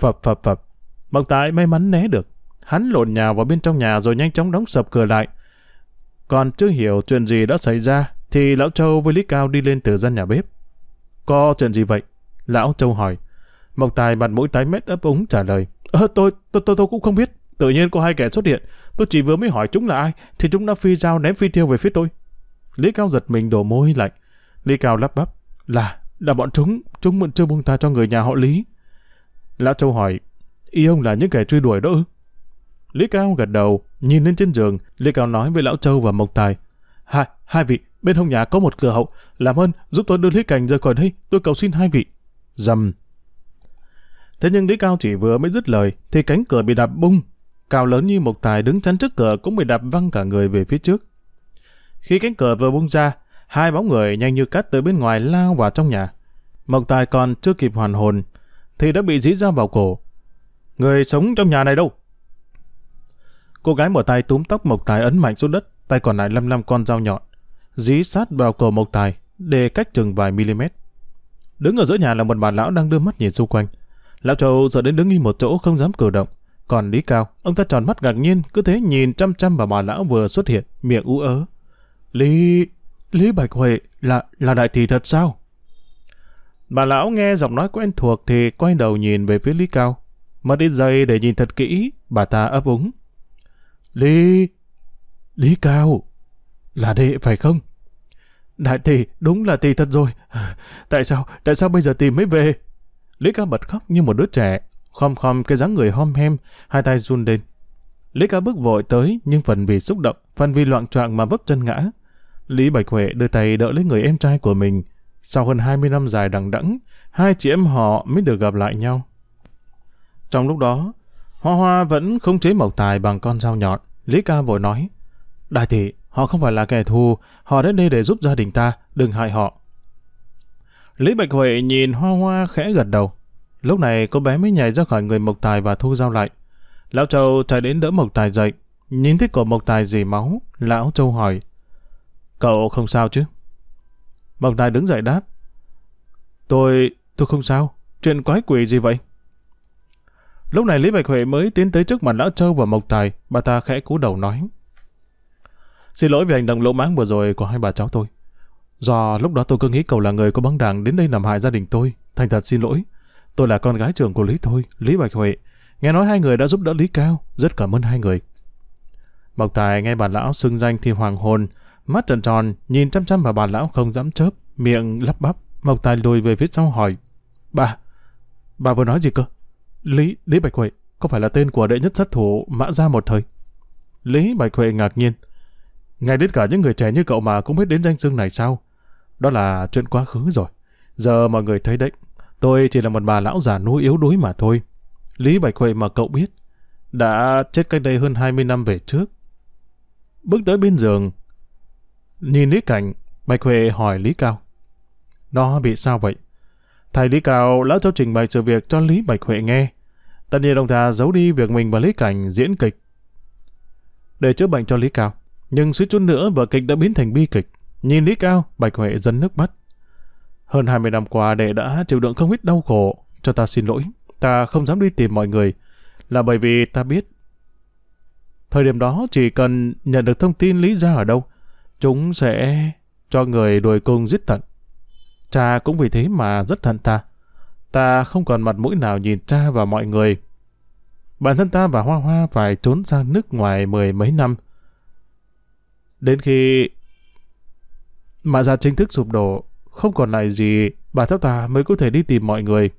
Phập phập phập, Mộc Tài may mắn né được. Hắn lộn nhào vào bên trong nhà rồi nhanh chóng đóng sập cửa lại. Còn chưa hiểu chuyện gì đã xảy ra thì Lão Châu với Lý Cao đi lên từ gian nhà bếp. Có chuyện gì vậy? Lão Châu hỏi. Mộc Tài mặt mũi tái mét ấp úng trả lời. Ờ, tôi, tôi, tôi, tôi cũng không biết. Tự nhiên có hai kẻ xuất hiện. Tôi chỉ vừa mới hỏi chúng là ai, thì chúng đã phi dao ném phi tiêu về phía tôi. Lý Cao giật mình đổ môi lạnh. Lý Cao lắp bắp. Là, là bọn chúng, chúng vẫn chưa buông tha cho người nhà họ Lý. Lão Châu hỏi. Ý ông là những kẻ truy đuổi đó ư? Lý Cao gật đầu, nhìn lên trên giường. Lý Cao nói với Lão Châu và Mộc Tài. Hai, hai vị, Bên hông nhà có một cửa hậu, làm ơn giúp tôi đưa Lý Cảnh rời khỏi đây, tôi cầu xin hai vị. Dầm. Thế nhưng Lý Cao chỉ vừa mới dứt lời thì cánh cửa bị đạp bung. Cao lớn như một tài đứng chắn trước cửa cũng bị đạp văng cả người về phía trước. Khi cánh cửa vừa bung ra, hai bóng người nhanh như cắt từ bên ngoài lao vào trong nhà. Mộc Tài còn chưa kịp hoàn hồn thì đã bị dí dao vào cổ. Người sống trong nhà này đâu? Cô gái mở tay túm tóc Mộc Tài ấn mạnh xuống đất, tay còn lại lăm lăm con dao nhọn dí sát vào cổ Mộc Tài, để cách chừng vài mm. Đứng ở giữa nhà là một bà lão đang đưa mắt nhìn xung quanh. Lão Châu giờ đến đứng im một chỗ không dám cử động. Còn Lý Cao, ông ta tròn mắt ngạc nhiên, cứ thế nhìn chăm chăm vào bà lão vừa xuất hiện, miệng ú ớ. Lý... Lý Bạch Huệ là... là đại thị thật sao? Bà lão nghe giọng nói quen thuộc thì quay đầu nhìn về phía Lý Cao. Mất ít giây để nhìn thật kỹ, bà ta ấp úng. Lý... Lý Cao... là đệ phải không? Đại tỷ, đúng là tỷ thật rồi. Tại sao, tại sao bây giờ tỷ mới về? Lý ca bật khóc như một đứa trẻ, khom khom cái dáng người hom hem, hai tay run lên. Lý ca bước vội tới, nhưng phần vì xúc động, phần vì loạn choạng mà vấp chân ngã. Lý Bạch Huệ đưa tay đỡ lấy người em trai của mình. Sau hơn 20 năm dài đằng đẵng, hai chị em họ mới được gặp lại nhau. Trong lúc đó, Hoa Hoa vẫn không chế mộc tài bằng con dao nhọn. Lý ca vội nói, Đại tỷ, Họ không phải là kẻ thù, họ đến đây để giúp gia đình ta, đừng hại họ. Lý Bạch Huệ nhìn Hoa Hoa khẽ gật đầu. Lúc này cô bé mới nhảy ra khỏi người Mộc Tài và thu dao lại. Lão Châu chạy đến đỡ Mộc Tài dậy. Nhìn thấy cổ Mộc Tài dì máu, Lão Châu hỏi. Cậu không sao chứ? Mộc Tài đứng dậy đáp. Tôi... tôi không sao. Chuyện quái quỷ gì vậy? Lúc này Lý Bạch Huệ mới tiến tới trước mặt Lão Châu và Mộc Tài. Bà ta khẽ cú đầu nói. Xin lỗi vì hành động lỗ mãng vừa rồi của hai bà cháu tôi. Do lúc đó tôi cứ nghĩ cậu là người có bóng đảng đến đây làm hại gia đình tôi. Thành thật xin lỗi. Tôi là con gái trưởng của Lý thôi, Lý Bạch Huệ. Nghe nói hai người đã giúp đỡ Lý Cao. Rất cảm ơn hai người. Mộc Tài nghe bà lão xưng danh thì hoàng hồn. Mắt trần tròn, nhìn chăm chăm vào bà lão không dám chớp. Miệng lắp bắp. Mộc Tài lùi về phía sau hỏi. Bà, bà vừa nói gì cơ? Lý, Lý Bạch Huệ, có phải là tên của đệ nhất sát thủ mã ra một thời? Lý Bạch Huệ ngạc nhiên. Ngay đến cả những người trẻ như cậu mà cũng biết đến danh xưng này sao? Đó là chuyện quá khứ rồi. Giờ mọi người thấy đấy, tôi chỉ là một bà lão già nối yếu đuối mà thôi. Lý Bạch Huệ mà cậu biết, đã chết cách đây hơn 20 năm về trước. Bước tới bên giường, nhìn Lý Cảnh, Bạch Huệ hỏi Lý Cao. Nó bị sao vậy? Thầy Lý Cao lão cháu trình bày sự việc cho Lý Bạch Huệ nghe. Tất nhiên ông ta giấu đi việc mình và Lý Cảnh diễn kịch. Để chữa bệnh cho Lý Cao, nhưng suýt chút nữa vở kịch đã biến thành bi kịch. Nhìn Lý Cao, Bạch Huệ dần nước mắt. Hơn 20 năm qua đệ đã chịu đựng không ít đau khổ. Cho ta xin lỗi, ta không dám đi tìm mọi người. Là bởi vì ta biết. Thời điểm đó chỉ cần nhận được thông tin Lý ra ở đâu, chúng sẽ cho người đuổi cùng giết tận. Cha cũng vì thế mà rất hận ta. Ta không còn mặt mũi nào nhìn cha và mọi người. Bản thân ta và Hoa Hoa phải trốn sang nước ngoài mười mấy năm. Đến khi mà già chính thức sụp đổ, không còn lại gì, bà tháp ta mới có thể đi tìm mọi người.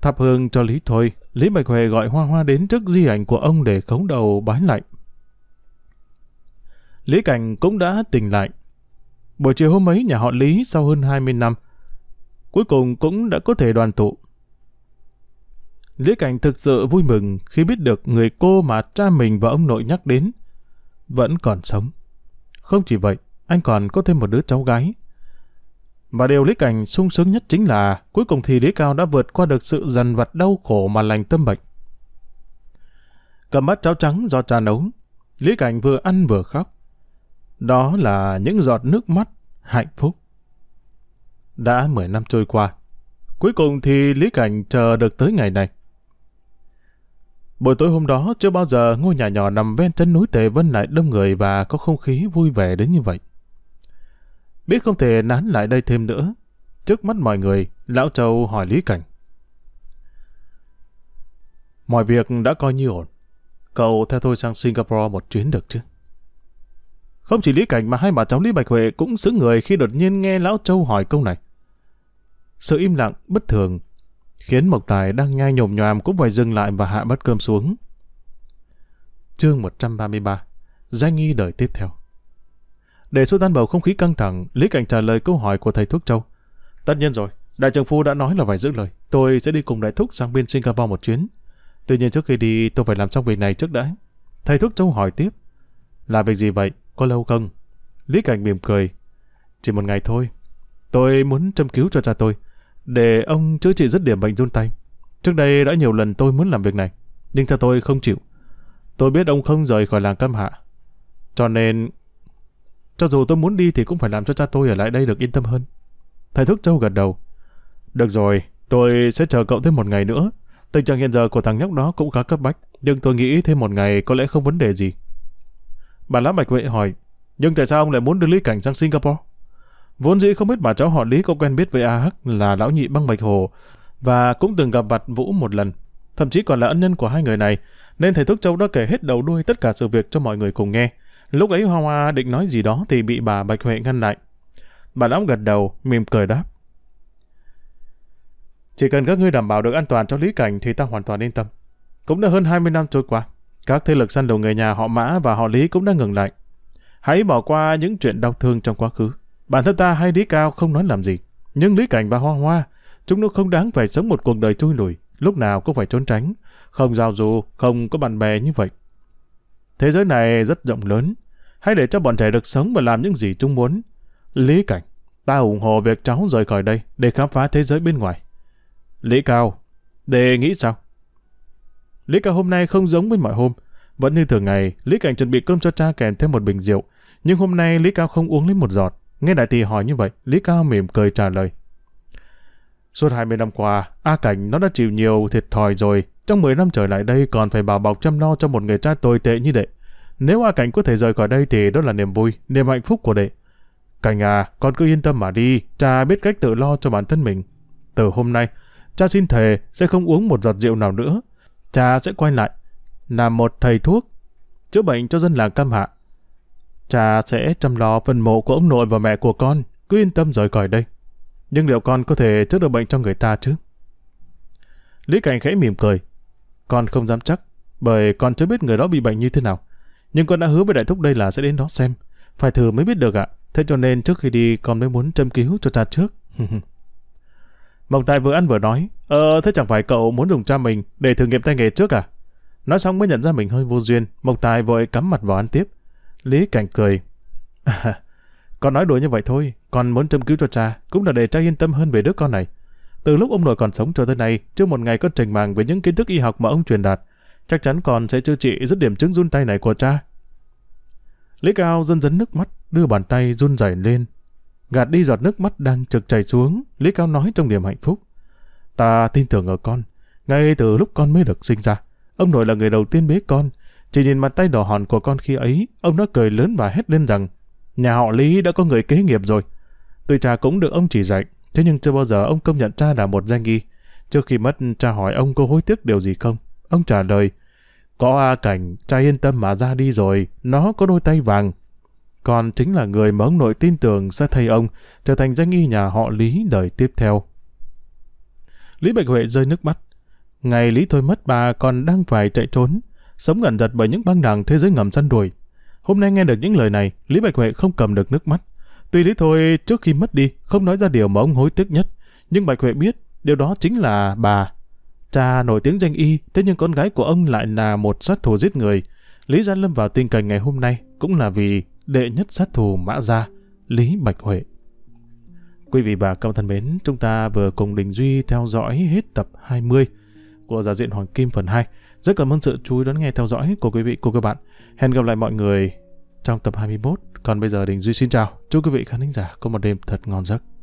Thập hương cho Lý Thôi, Lý Bạch Huệ gọi Hoa Hoa đến trước di ảnh của ông để khống đầu bái lạnh. Lý Cảnh cũng đã tỉnh lại. Buổi chiều hôm ấy nhà họ Lý sau hơn 20 năm, cuối cùng cũng đã có thể đoàn tụ. Lý Cảnh thực sự vui mừng khi biết được người cô mà cha mình và ông nội nhắc đến vẫn còn sống. Không chỉ vậy, anh còn có thêm một đứa cháu gái. Và điều lý cảnh sung sướng nhất chính là cuối cùng thì Lý Cao đã vượt qua được sự dần vặt đau khổ mà lành tâm bệnh. Cầm bát cháo trắng do cha nấu, Lý Cảnh vừa ăn vừa khóc. Đó là những giọt nước mắt hạnh phúc. Đã 10 năm trôi qua, cuối cùng thì Lý Cảnh chờ được tới ngày này. Buổi tối hôm đó chưa bao giờ ngôi nhà nhỏ nằm ven chân núi Tề Vân lại đông người và có không khí vui vẻ đến như vậy. Biết không thể nán lại đây thêm nữa. Trước mắt mọi người, Lão Châu hỏi Lý Cảnh. Mọi việc đã coi như ổn. Cậu theo tôi sang Singapore một chuyến được chứ? Không chỉ Lý Cảnh mà hai bà cháu Lý Bạch Huệ cũng xứng người khi đột nhiên nghe Lão Châu hỏi câu này. Sự im lặng, bất thường khiến Mộc Tài đang nhai nhồm nhòm cũng phải dừng lại và hạ bát cơm xuống. Chương 133 Danh nghi đời tiếp theo Để xua tan bầu không khí căng thẳng, Lý Cảnh trả lời câu hỏi của thầy Thuốc Châu. Tất nhiên rồi, Đại trưởng Phu đã nói là phải giữ lời. Tôi sẽ đi cùng Đại Thúc sang bên Singapore một chuyến. Tuy nhiên trước khi đi, tôi phải làm xong việc này trước đã. Thầy Thuốc Châu hỏi tiếp. Là việc gì vậy? Có lâu không? Lý Cảnh mỉm cười. Chỉ một ngày thôi. Tôi muốn châm cứu cho cha tôi để ông chữa trị dứt điểm bệnh run tay. Trước đây đã nhiều lần tôi muốn làm việc này, nhưng cha tôi không chịu. Tôi biết ông không rời khỏi làng Cam Hạ. Cho nên, cho dù tôi muốn đi thì cũng phải làm cho cha tôi ở lại đây được yên tâm hơn. Thầy Thức Châu gật đầu. Được rồi, tôi sẽ chờ cậu thêm một ngày nữa. Tình trạng hiện giờ của thằng nhóc đó cũng khá cấp bách, nhưng tôi nghĩ thêm một ngày có lẽ không vấn đề gì. Bà Lá Bạch Huệ hỏi, nhưng tại sao ông lại muốn đưa Lý Cảnh sang Singapore? Vốn dĩ không biết bà cháu họ Lý có quen biết với A AH Hắc là lão nhị băng bạch hồ và cũng từng gặp mặt Vũ một lần, thậm chí còn là ân nhân của hai người này, nên thầy Thúc Châu đã kể hết đầu đuôi tất cả sự việc cho mọi người cùng nghe. Lúc ấy Hoa Hoa định nói gì đó thì bị bà Bạch Huệ ngăn lại. Bà lão gật đầu, mỉm cười đáp. Chỉ cần các ngươi đảm bảo được an toàn cho Lý Cảnh thì ta hoàn toàn yên tâm. Cũng đã hơn 20 năm trôi qua, các thế lực săn đầu người nhà họ Mã và họ Lý cũng đã ngừng lại. Hãy bỏ qua những chuyện đau thương trong quá khứ. Bản thân ta hay Lý Cao không nói làm gì, nhưng Lý Cảnh và Hoa Hoa, chúng nó không đáng phải sống một cuộc đời chui lùi, lúc nào cũng phải trốn tránh, không giao du, không có bạn bè như vậy. Thế giới này rất rộng lớn, hãy để cho bọn trẻ được sống và làm những gì chúng muốn. Lý Cảnh, ta ủng hộ việc cháu rời khỏi đây để khám phá thế giới bên ngoài. Lý Cao, đề nghĩ sao? Lý Cao hôm nay không giống với mọi hôm. Vẫn như thường ngày, Lý Cảnh chuẩn bị cơm cho cha kèm thêm một bình rượu. Nhưng hôm nay Lý Cao không uống lấy một giọt. Nghe đại tỷ hỏi như vậy, Lý Cao mỉm cười trả lời. Suốt 20 năm qua, A Cảnh nó đã chịu nhiều thiệt thòi rồi. Trong 10 năm trở lại đây còn phải bảo bọc chăm lo cho một người cha tồi tệ như đệ. Nếu A Cảnh có thể rời khỏi đây thì đó là niềm vui, niềm hạnh phúc của đệ. Cảnh à, con cứ yên tâm mà đi, cha biết cách tự lo cho bản thân mình. Từ hôm nay, cha xin thề sẽ không uống một giọt rượu nào nữa. Cha sẽ quay lại, làm một thầy thuốc, chữa bệnh cho dân làng Cam Hạ. Cha sẽ chăm lo phần mộ của ông nội và mẹ của con, cứ yên tâm rời khỏi đây. Nhưng liệu con có thể chữa được bệnh cho người ta chứ? Lý Cảnh khẽ mỉm cười. Con không dám chắc, bởi con chưa biết người đó bị bệnh như thế nào. Nhưng con đã hứa với đại thúc đây là sẽ đến đó xem. Phải thử mới biết được ạ. Thế cho nên trước khi đi con mới muốn châm cứu cho cha trước. Mộc Tài vừa ăn vừa nói, Ờ, thế chẳng phải cậu muốn dùng cha mình để thử nghiệm tay nghề trước à? Nói xong mới nhận ra mình hơi vô duyên, Mộc Tài vội cắm mặt vào ăn tiếp. Lý Cảnh cười. À, con nói đùa như vậy thôi, con muốn châm cứu cho cha, cũng là để cha yên tâm hơn về đứa con này. Từ lúc ông nội còn sống cho tới nay, chưa một ngày con trình màng về những kiến thức y học mà ông truyền đạt. Chắc chắn con sẽ chữa trị dứt điểm chứng run tay này của cha. Lý Cao dân dấn nước mắt, đưa bàn tay run rẩy lên. Gạt đi giọt nước mắt đang trực chảy xuống, Lý Cao nói trong niềm hạnh phúc. Ta tin tưởng ở con, ngay từ lúc con mới được sinh ra. Ông nội là người đầu tiên bế con, chỉ nhìn mặt tay đỏ hòn của con khi ấy, ông đã cười lớn và hét lên rằng nhà họ Lý đã có người kế nghiệp rồi. Tuy cha cũng được ông chỉ dạy, thế nhưng chưa bao giờ ông công nhận cha là một danh y Trước khi mất, cha hỏi ông có hối tiếc điều gì không? Ông trả lời, có A Cảnh, cha yên tâm mà ra đi rồi, nó có đôi tay vàng. Còn chính là người mà ông nội tin tưởng sẽ thay ông, trở thành danh y nhà họ Lý đời tiếp theo. Lý Bạch Huệ rơi nước mắt. Ngày Lý thôi mất bà còn đang phải chạy trốn sống ngẩn giật bởi những băng đảng thế giới ngầm săn đuổi. Hôm nay nghe được những lời này, Lý Bạch Huệ không cầm được nước mắt. Tuy Lý Thôi trước khi mất đi không nói ra điều mà ông hối tiếc nhất, nhưng Bạch Huệ biết điều đó chính là bà. Cha nổi tiếng danh y, thế nhưng con gái của ông lại là một sát thủ giết người. Lý Gia Lâm vào tình cảnh ngày hôm nay cũng là vì đệ nhất sát thủ mã gia, Lý Bạch Huệ. Quý vị và các bạn thân mến, chúng ta vừa cùng Đình Duy theo dõi hết tập 20 của giả diện Hoàng Kim phần 2. Rất cảm ơn sự chú ý đón nghe theo dõi của quý vị cô các bạn. Hẹn gặp lại mọi người trong tập 21. Còn bây giờ Đình Duy xin chào. Chúc quý vị khán thính giả có một đêm thật ngon giấc.